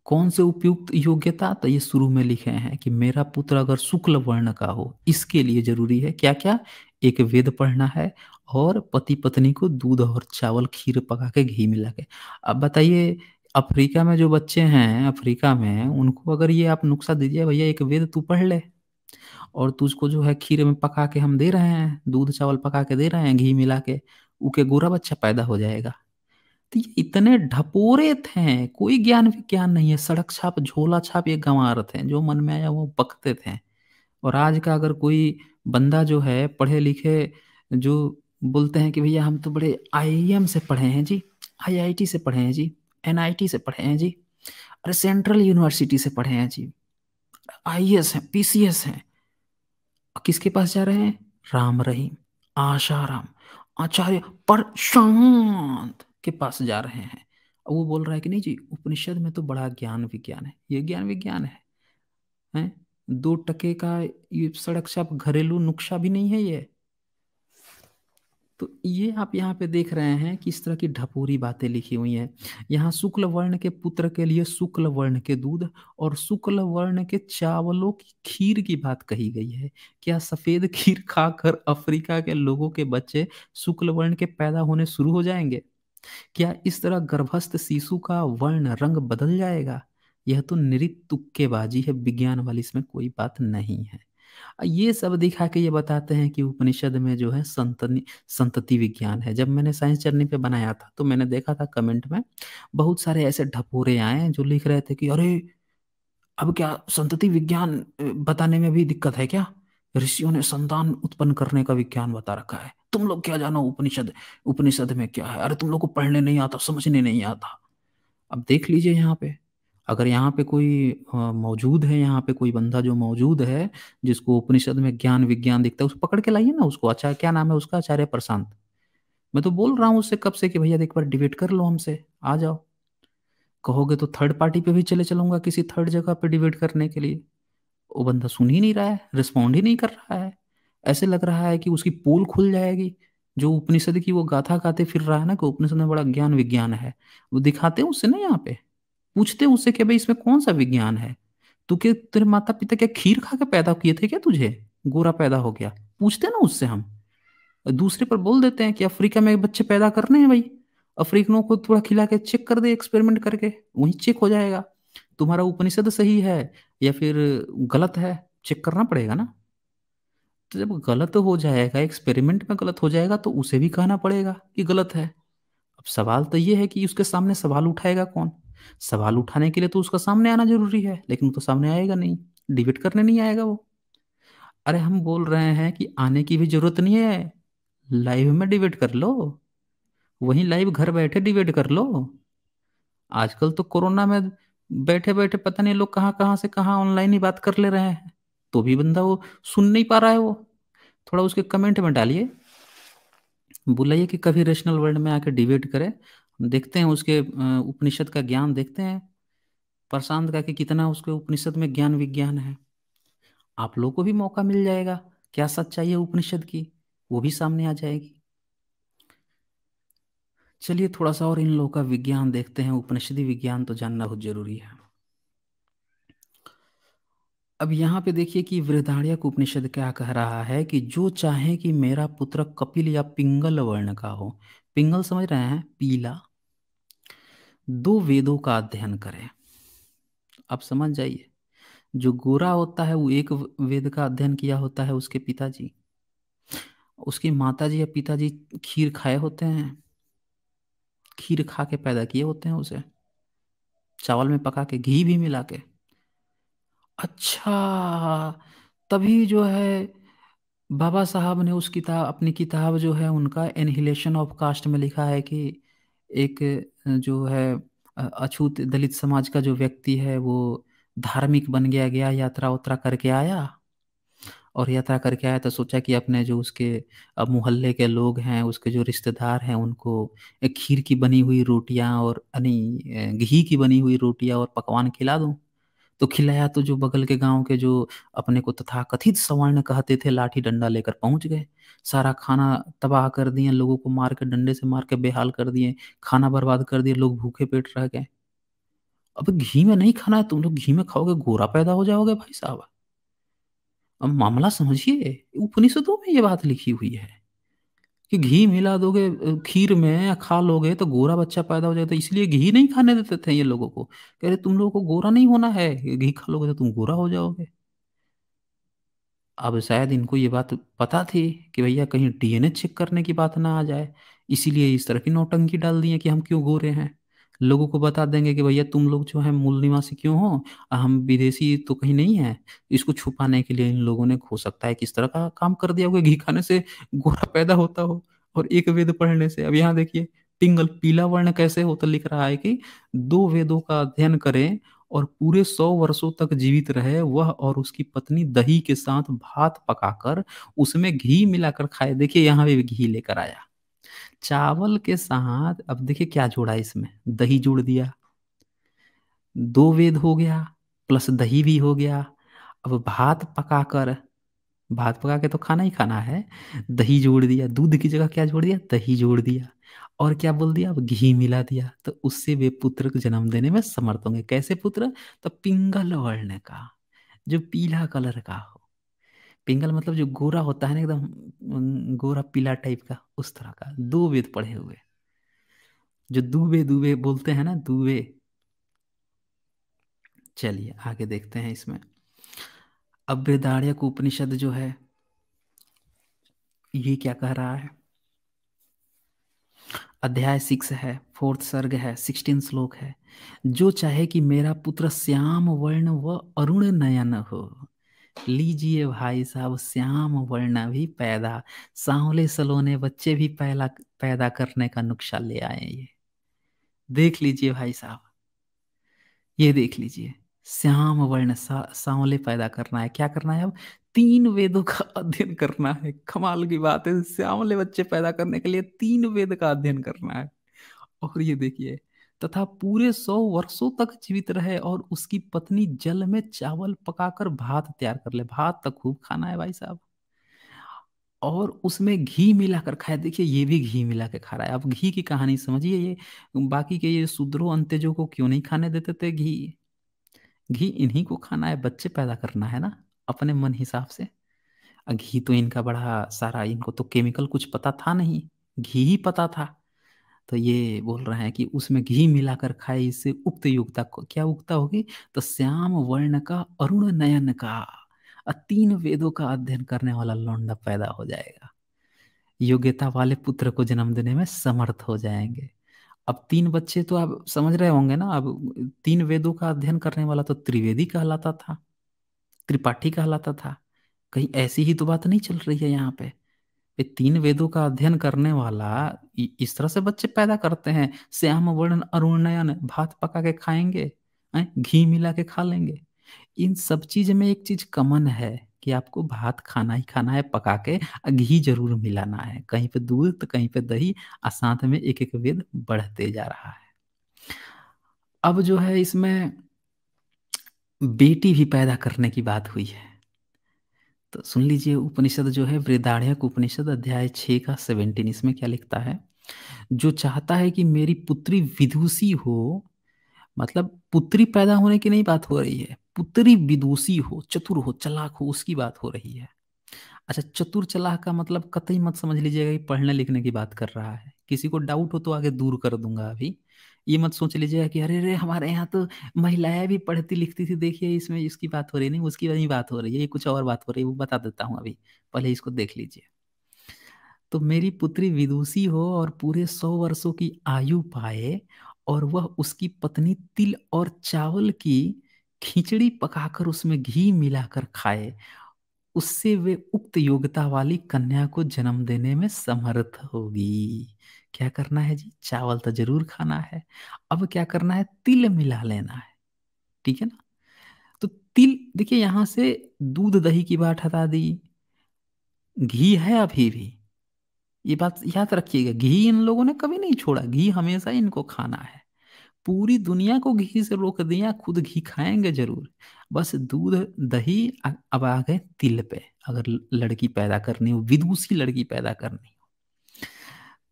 कौन से उपयुक्त योग्यता तो ये शुरू में लिखे हैं कि मेरा पुत्र अगर शुक्ल वर्ण का हो इसके लिए जरूरी है क्या क्या एक वेद पढ़ना है और पति पत्नी को दूध और चावल खीर पका के घी मिला के अब बताइए अफ्रीका में जो बच्चे हैं अफ्रीका में उनको अगर ये आप नुस्खा दीजिए भैया एक वेद तू पढ़ ले और तुझको जो है खीर में पका के हम दे रहे हैं दूध चावल पका के दे रहे हैं घी मिला के उके गोरा बच्चा पैदा हो जाएगा तो ये इतने ढपोरे थे कोई ज्ञान विज्ञान नहीं है सड़क छाप झोला छाप ये गंवार थे जो मन में आया वो बकते थे और आज का अगर कोई बंदा जो है पढ़े लिखे जो बोलते हैं कि भैया हम तो बड़े आई e से पढ़े हैं जी आईआईटी से पढ़े हैं जी एनआईटी से पढ़े हैं जी अरे सेंट्रल यूनिवर्सिटी से पढ़े हैं जी आई एस है पीसीएस है किसके पास जा रहे हैं राम रहीम आशाराम आचार्य पर शांत के पास जा रहे हैं वो बोल रहा है कि नहीं जी उपनिषद में तो बड़ा ज्ञान विज्ञान है ये ज्ञान विज्ञान है हैं दो टके का ये सड़क से आप घरेलू नुक्शा भी नहीं है ये तो ये आप यहाँ पे देख रहे हैं कि इस तरह की ढपूरी बातें लिखी हुई हैं यहाँ शुक्ल वर्ण के पुत्र के लिए शुक्ल वर्ण के दूध और शुक्ल वर्ण के चावलों की खीर की बात कही गई है क्या सफेद खीर खाकर अफ्रीका के लोगों के बच्चे शुक्ल वर्ण के पैदा होने शुरू हो जाएंगे क्या इस तरह गर्भस्थ शिशु का वर्ण रंग बदल जाएगा यह तो निरित तुक्केबाजी है विज्ञान वाली इसमें कोई बात नहीं है ये सब दिखा के ये बताते हैं कि उपनिषद में जो है संतनि संतति विज्ञान है जब मैंने साइंस जर्नी पे बनाया था तो मैंने देखा था कमेंट में बहुत सारे ऐसे ढपोरे आए जो लिख रहे थे कि अरे अब क्या संतति विज्ञान बताने में भी दिक्कत है क्या ऋषियों ने संतान उत्पन्न करने का विज्ञान बता रखा है तुम लोग क्या जानो उपनिषद उपनिषद में क्या है अरे तुम लोग को पढ़ने नहीं आता समझने नहीं आता अब देख लीजिए यहाँ पे अगर यहाँ पे कोई मौजूद है यहाँ पे कोई बंदा जो मौजूद है जिसको उपनिषद में ज्ञान विज्ञान दिखता है उसको पकड़ के लाइए ना उसको अच्छा क्या नाम है उसका आचार्य प्रशांत मैं तो बोल रहा हूँ उससे कब से कि भैया एक बार डिबेट कर लो हमसे आ जाओ कहोगे तो थर्ड पार्टी पे भी चले चलूंगा किसी थर्ड जगह पे डिबेट करने के लिए वो बंदा सुन ही नहीं रहा है रिस्पॉन्ड ही नहीं कर रहा है ऐसे लग रहा है कि उसकी पोल खुल जाएगी जो उपनिषद की वो गाथा गाते फिर रहा है ना कि उपनिषद में बड़ा ज्ञान विज्ञान है वो दिखाते हैं उससे ना यहाँ पे पूछते हैं उससे कि भाई इसमें कौन सा विज्ञान है तू के तेरे माता पिता क्या खीर खा के पैदा किए थे क्या तुझे गोरा पैदा हो गया पूछते ना उससे हम दूसरे पर बोल देते हैं कि अफ्रीका में बच्चे पैदा करने हैं भाई अफ्रीकनों को थोड़ा खिला के चेक कर दे एक्सपेरिमेंट करके वहीं चेक हो जाएगा तुम्हारा उपनिषद सही है या फिर गलत है चेक करना पड़ेगा ना तो जब गलत हो जाएगा एक्सपेरिमेंट में गलत हो जाएगा तो उसे भी कहना पड़ेगा कि गलत है अब सवाल तो ये है कि उसके सामने सवाल उठाएगा कौन सवाल उठाने के लिए तो उसका सामने आना जरूरी है लेकिन तो सामने आएगा नहीं डिबेट करने नहीं आएगा वो अरे हम बोल रहे हैं कि आने की भी जरूरत नहीं है लाइव में डिबेट कर लो वहीं लाइव घर बैठे डिबेट कर लो आजकल तो कोरोना में बैठे बैठे पता नहीं लोग कहाँ कहाँ से कहाँ ऑनलाइन ही बात कर ले रहे हैं तो भी बंदा वो सुन नहीं पा रहा है वो थोड़ा उसके कमेंट में डालिए बुलाइए कि कभी रेशनल वर्ल्ड में आके डिबेट करे देखते हैं उसके उपनिषद का ज्ञान देखते हैं प्रशांत का कि कितना उसके उपनिषद में ज्ञान विज्ञान है आप लोग को भी मौका मिल जाएगा क्या सच्चाई है उपनिषद की वो भी सामने आ जाएगी चलिए थोड़ा सा और इन लोगों का विज्ञान देखते हैं उपनिषदी विज्ञान तो जानना बहुत जरूरी है अब यहाँ पे देखिए कि को उपनिषद क्या कह रहा है कि जो चाहे कि मेरा पुत्र कपिल या पिंगल वर्ण का हो पिंगल समझ रहे हैं पीला दो वेदों का अध्ययन करें आप समझ जाइए जो गोरा होता है वो एक वेद का अध्ययन किया होता है उसके पिताजी उसके माताजी या पिताजी खीर खाए होते हैं खीर खा के पैदा किए होते हैं उसे चावल में पका के घी भी मिला के अच्छा तभी जो है बाबा साहब ने उस किताब अपनी किताब जो है उनका एनहिलेशन ऑफ कास्ट में लिखा है कि एक जो है अछूत दलित समाज का जो व्यक्ति है वो धार्मिक बन गया गया यात्रा उतरा करके आया और यात्रा करके आया तो सोचा कि अपने जो उसके अब मोहल्ले के लोग हैं उसके जो रिश्तेदार हैं उनको खीर की बनी हुई रोटियां और यानी घी की बनी हुई रोटियां और पकवान खिला दूं तो खिलाया तो जो बगल के गांव के जो अपने को तथा कथित सवर्ण कहते थे लाठी डंडा लेकर पहुंच गए सारा खाना तबाह कर दिए लोगों को मार के डंडे से मार के बेहाल कर दिए खाना बर्बाद कर दिए लोग भूखे पेट रह गए अब घी में नहीं खाना है तुम लोग घी में खाओगे गोरा पैदा हो जाओगे भाई साहब अब मामला समझिए उपनिषदों में ये बात लिखी हुई है कि घी मिला दोगे खीर में या खा लोगे तो गोरा बच्चा पैदा हो जाएगा तो इसलिए घी नहीं खाने देते थे ये लोगों को कह रहे तुम लोगों को गोरा नहीं होना है घी खा लोगे तो तुम गोरा हो जाओगे अब शायद इनको ये बात पता थी कि भैया कहीं डीएनए चेक करने की बात ना आ जाए इसीलिए इस तरह की नौटंकी डाल दी है कि हम क्यों गोरे हैं लोगों को बता देंगे कि भैया तुम लोग जो है मूल निवासी क्यों हो हम विदेशी तो कहीं नहीं है इसको छुपाने के लिए इन लोगों ने हो सकता है किस तरह का काम कर दिया होगा घी खाने से गोरा पैदा होता हो और एक वेद पढ़ने से अब यहाँ देखिए पिंगल पीला वर्ण कैसे होता लिख रहा है कि दो वेदों का अध्ययन करें और पूरे सौ वर्षों तक जीवित रहे वह और उसकी पत्नी दही के साथ भात पकाकर उसमें घी मिलाकर खाए देखिए यहाँ भी घी लेकर आया चावल के साथ अब देखिए क्या जोड़ा इसमें दही जोड़ दिया दो वेद हो गया प्लस दही भी हो गया अब भात पकाकर भात पका के तो खाना ही खाना है दही जोड़ दिया दूध की जगह क्या जोड़ दिया दही जोड़ दिया और क्या बोल दिया अब घी मिला दिया तो उससे वे पुत्र को जन्म देने में समर्थ होंगे कैसे पुत्र तो पिंगल वर्ण का जो पीला कलर का हो पिंगल मतलब जो गोरा होता है ना एकदम गोरा पीला टाइप का उस तरह का दो वेद पढ़े हुए जो दुबे दुबे बोलते हैं ना दुबे चलिए आगे देखते हैं इसमें अभ्यदार्यक उपनिषद जो है ये क्या कह रहा है अध्याय सिक्स है फोर्थ सर्ग है सिक्सटीन श्लोक है जो चाहे कि मेरा पुत्र श्याम वर्ण व अरुण नयन हो लीजिए भाई साहब श्याम वर्ण भी पैदा सांवले सलोने बच्चे भी पहला पैदा करने का नुक्शा ले आए ये देख लीजिए भाई साहब ये देख लीजिए श्याम वर्ण सा, सांवले पैदा करना है क्या करना है अब तीन वेदों का अध्ययन करना है कमाल की बात है श्यामले बच्चे पैदा करने के लिए तीन वेद का अध्ययन करना है और ये देखिए तथा पूरे सौ वर्षों तक जीवित रहे और उसकी पत्नी जल में चावल पकाकर भात तैयार कर ले भात तक तो खूब खाना है भाई साहब और उसमें घी मिलाकर खाए देखिए ये भी घी मिला के खा रहा है अब घी की कहानी समझिए ये बाकी के ये शूद्रो अंत्यजो को क्यों नहीं खाने देते थे घी घी इन्हीं को खाना है बच्चे पैदा करना है ना अपने मन हिसाब से घी तो इनका बड़ा सारा इनको तो केमिकल कुछ पता था नहीं घी ही पता था तो ये बोल रहा है कि उसमें घी मिलाकर खाए इससे उक्त युक्ता क्या उक्ता होगी तो श्याम वर्ण का अरुण नयन का तीन वेदों का अध्ययन करने वाला लौंडा पैदा हो जाएगा योग्यता वाले पुत्र को जन्म देने में समर्थ हो जाएंगे अब तीन बच्चे तो आप समझ रहे होंगे ना अब तीन वेदों का अध्ययन करने वाला तो त्रिवेदी कहलाता था त्रिपाठी कहलाता था कहीं ऐसी ही तो बात नहीं चल रही है यहाँ पे ये तीन वेदों का अध्ययन करने वाला इस तरह से बच्चे पैदा करते हैं श्याम वर्ण अरुण नयन भात पका के खाएंगे घी मिला के खा लेंगे इन सब चीज में एक चीज कमन है कि आपको भात खाना ही खाना है पका के घी जरूर मिलाना है कहीं पे दूध तो कहीं पे दही और साथ में एक एक वेद बढ़ते जा रहा है अब जो है इसमें बेटी भी पैदा करने की बात हुई है तो सुन लीजिए उपनिषद जो है वृद्धाढ़ उपनिषद अध्याय छः का सेवेंटीन इसमें क्या लिखता है जो चाहता है कि मेरी पुत्री विदुषी हो मतलब पुत्री पैदा होने की नहीं बात हो रही है पुत्री विदुषी हो चतुर हो चलाक हो उसकी बात हो रही है अच्छा चतुर चलाह का मतलब कतई मत समझ लीजिएगा कि पढ़ने लिखने की बात कर रहा है किसी को डाउट हो तो आगे दूर कर दूंगा अभी ये मत सोच लीजिएगा कि अरे अरे हमारे यहाँ तो महिलाएं भी पढ़ती लिखती थी देखिए इसमें इसकी बात हो रही नहीं उसकी नहीं बात हो रही है ये कुछ और बात हो रही है वो बता देता हूँ अभी पहले इसको देख लीजिए तो मेरी पुत्री विदुषी हो और पूरे सौ वर्षों की आयु पाए और वह उसकी पत्नी तिल और चावल की खिचड़ी पकाकर उसमें घी मिलाकर खाए उससे वे उक्त योग्यता वाली कन्या को जन्म देने में समर्थ होगी क्या करना है जी चावल तो जरूर खाना है अब क्या करना है तिल मिला लेना है ठीक है ना तो तिल देखिए यहां से दूध दही की बात हटा दी घी है अभी भी ये बात याद रखिएगा घी इन लोगों ने कभी नहीं छोड़ा घी हमेशा इनको खाना है पूरी दुनिया को घी से रोक दिया खुद घी खाएंगे जरूर बस दूध दही अब आ गए तिल पे अगर लड़की पैदा करनी हो विदुषी लड़की पैदा करनी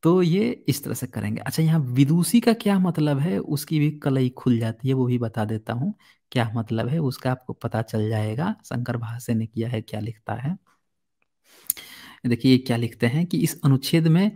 तो ये इस तरह से करेंगे अच्छा यहाँ विदुषी का क्या मतलब है उसकी भी कलई खुल जाती है वो भी बता देता हूँ क्या मतलब है उसका आपको पता चल जाएगा शंकर भाष्य ने किया है क्या लिखता है देखिए क्या लिखते हैं कि इस अनुच्छेद में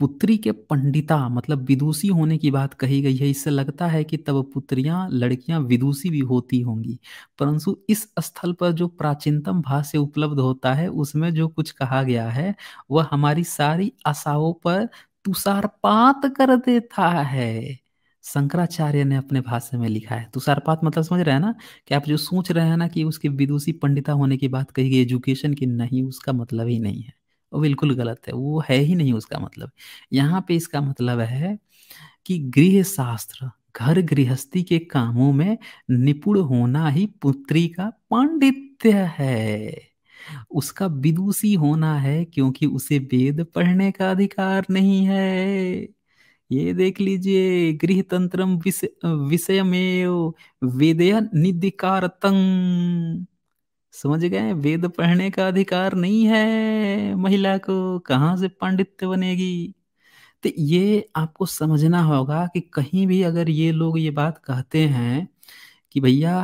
पुत्री के पंडिता मतलब विदुषी होने की बात कही गई है इससे लगता है कि तब पुत्रियां लड़कियां विदुषी भी होती होंगी परंतु इस स्थल पर जो प्राचीनतम भाष्य उपलब्ध होता है उसमें जो कुछ कहा गया है वह हमारी सारी आशाओं पर तुषारपात कर देता है शंकराचार्य ने अपने भाष्य में लिखा है तुषारपात मतलब समझ रहे हैं ना कि आप जो सोच रहे हैं ना कि उसके विदुषी पंडिता होने की बात कही गई एजुकेशन की नहीं उसका मतलब ही नहीं है वो बिल्कुल गलत है वो है ही नहीं उसका मतलब यहाँ पे इसका मतलब है कि गृह शास्त्र घर गृहस्थी के कामों में निपुण होना ही पुत्री का पांडित्य है उसका विदुषी होना है क्योंकि उसे वेद पढ़ने का अधिकार नहीं है ये देख लीजिए गृह तंत्र विषय में वेदय निधिकारतंग समझ गए वेद पढ़ने का अधिकार नहीं है महिला को कहाँ से पांडित्य बनेगी तो ये आपको समझना होगा कि कहीं भी अगर ये लोग ये बात कहते हैं कि भैया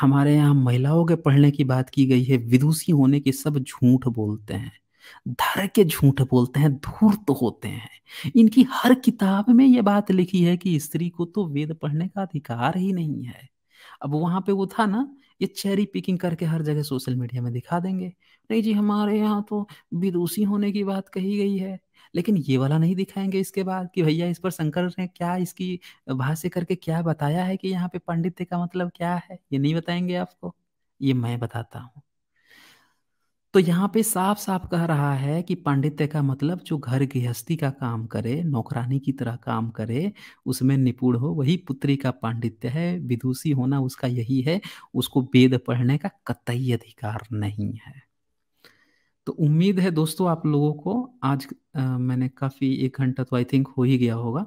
हमारे यहाँ महिलाओं के पढ़ने की बात की गई है विदुषी होने की सब झूठ बोलते हैं धर के झूठ बोलते हैं धूर्त तो होते हैं इनकी हर किताब में ये बात लिखी है कि स्त्री को तो वेद पढ़ने का अधिकार ही नहीं है अब वहां पे वो था ना ये चेरी पिकिंग करके हर जगह सोशल मीडिया में दिखा देंगे नहीं जी हमारे यहाँ तो विदुषी होने की बात कही गई है लेकिन ये वाला नहीं दिखाएंगे इसके बाद कि भैया इस पर शंकर ने क्या इसकी भाष्य करके क्या बताया है कि यहाँ पे पंडित का मतलब क्या है ये नहीं बताएंगे आपको ये मैं बताता हूँ तो यहाँ पे साफ साफ कह रहा है कि पांडित्य का मतलब जो घर गृहस्थी का काम करे नौकरानी की तरह काम करे उसमें निपुण हो वही पुत्री का पांडित्य है विदुषी होना उसका यही है उसको वेद पढ़ने का कतई अधिकार नहीं है तो उम्मीद है दोस्तों आप लोगों को आज आ, मैंने काफ़ी एक घंटा तो आई थिंक हो ही गया होगा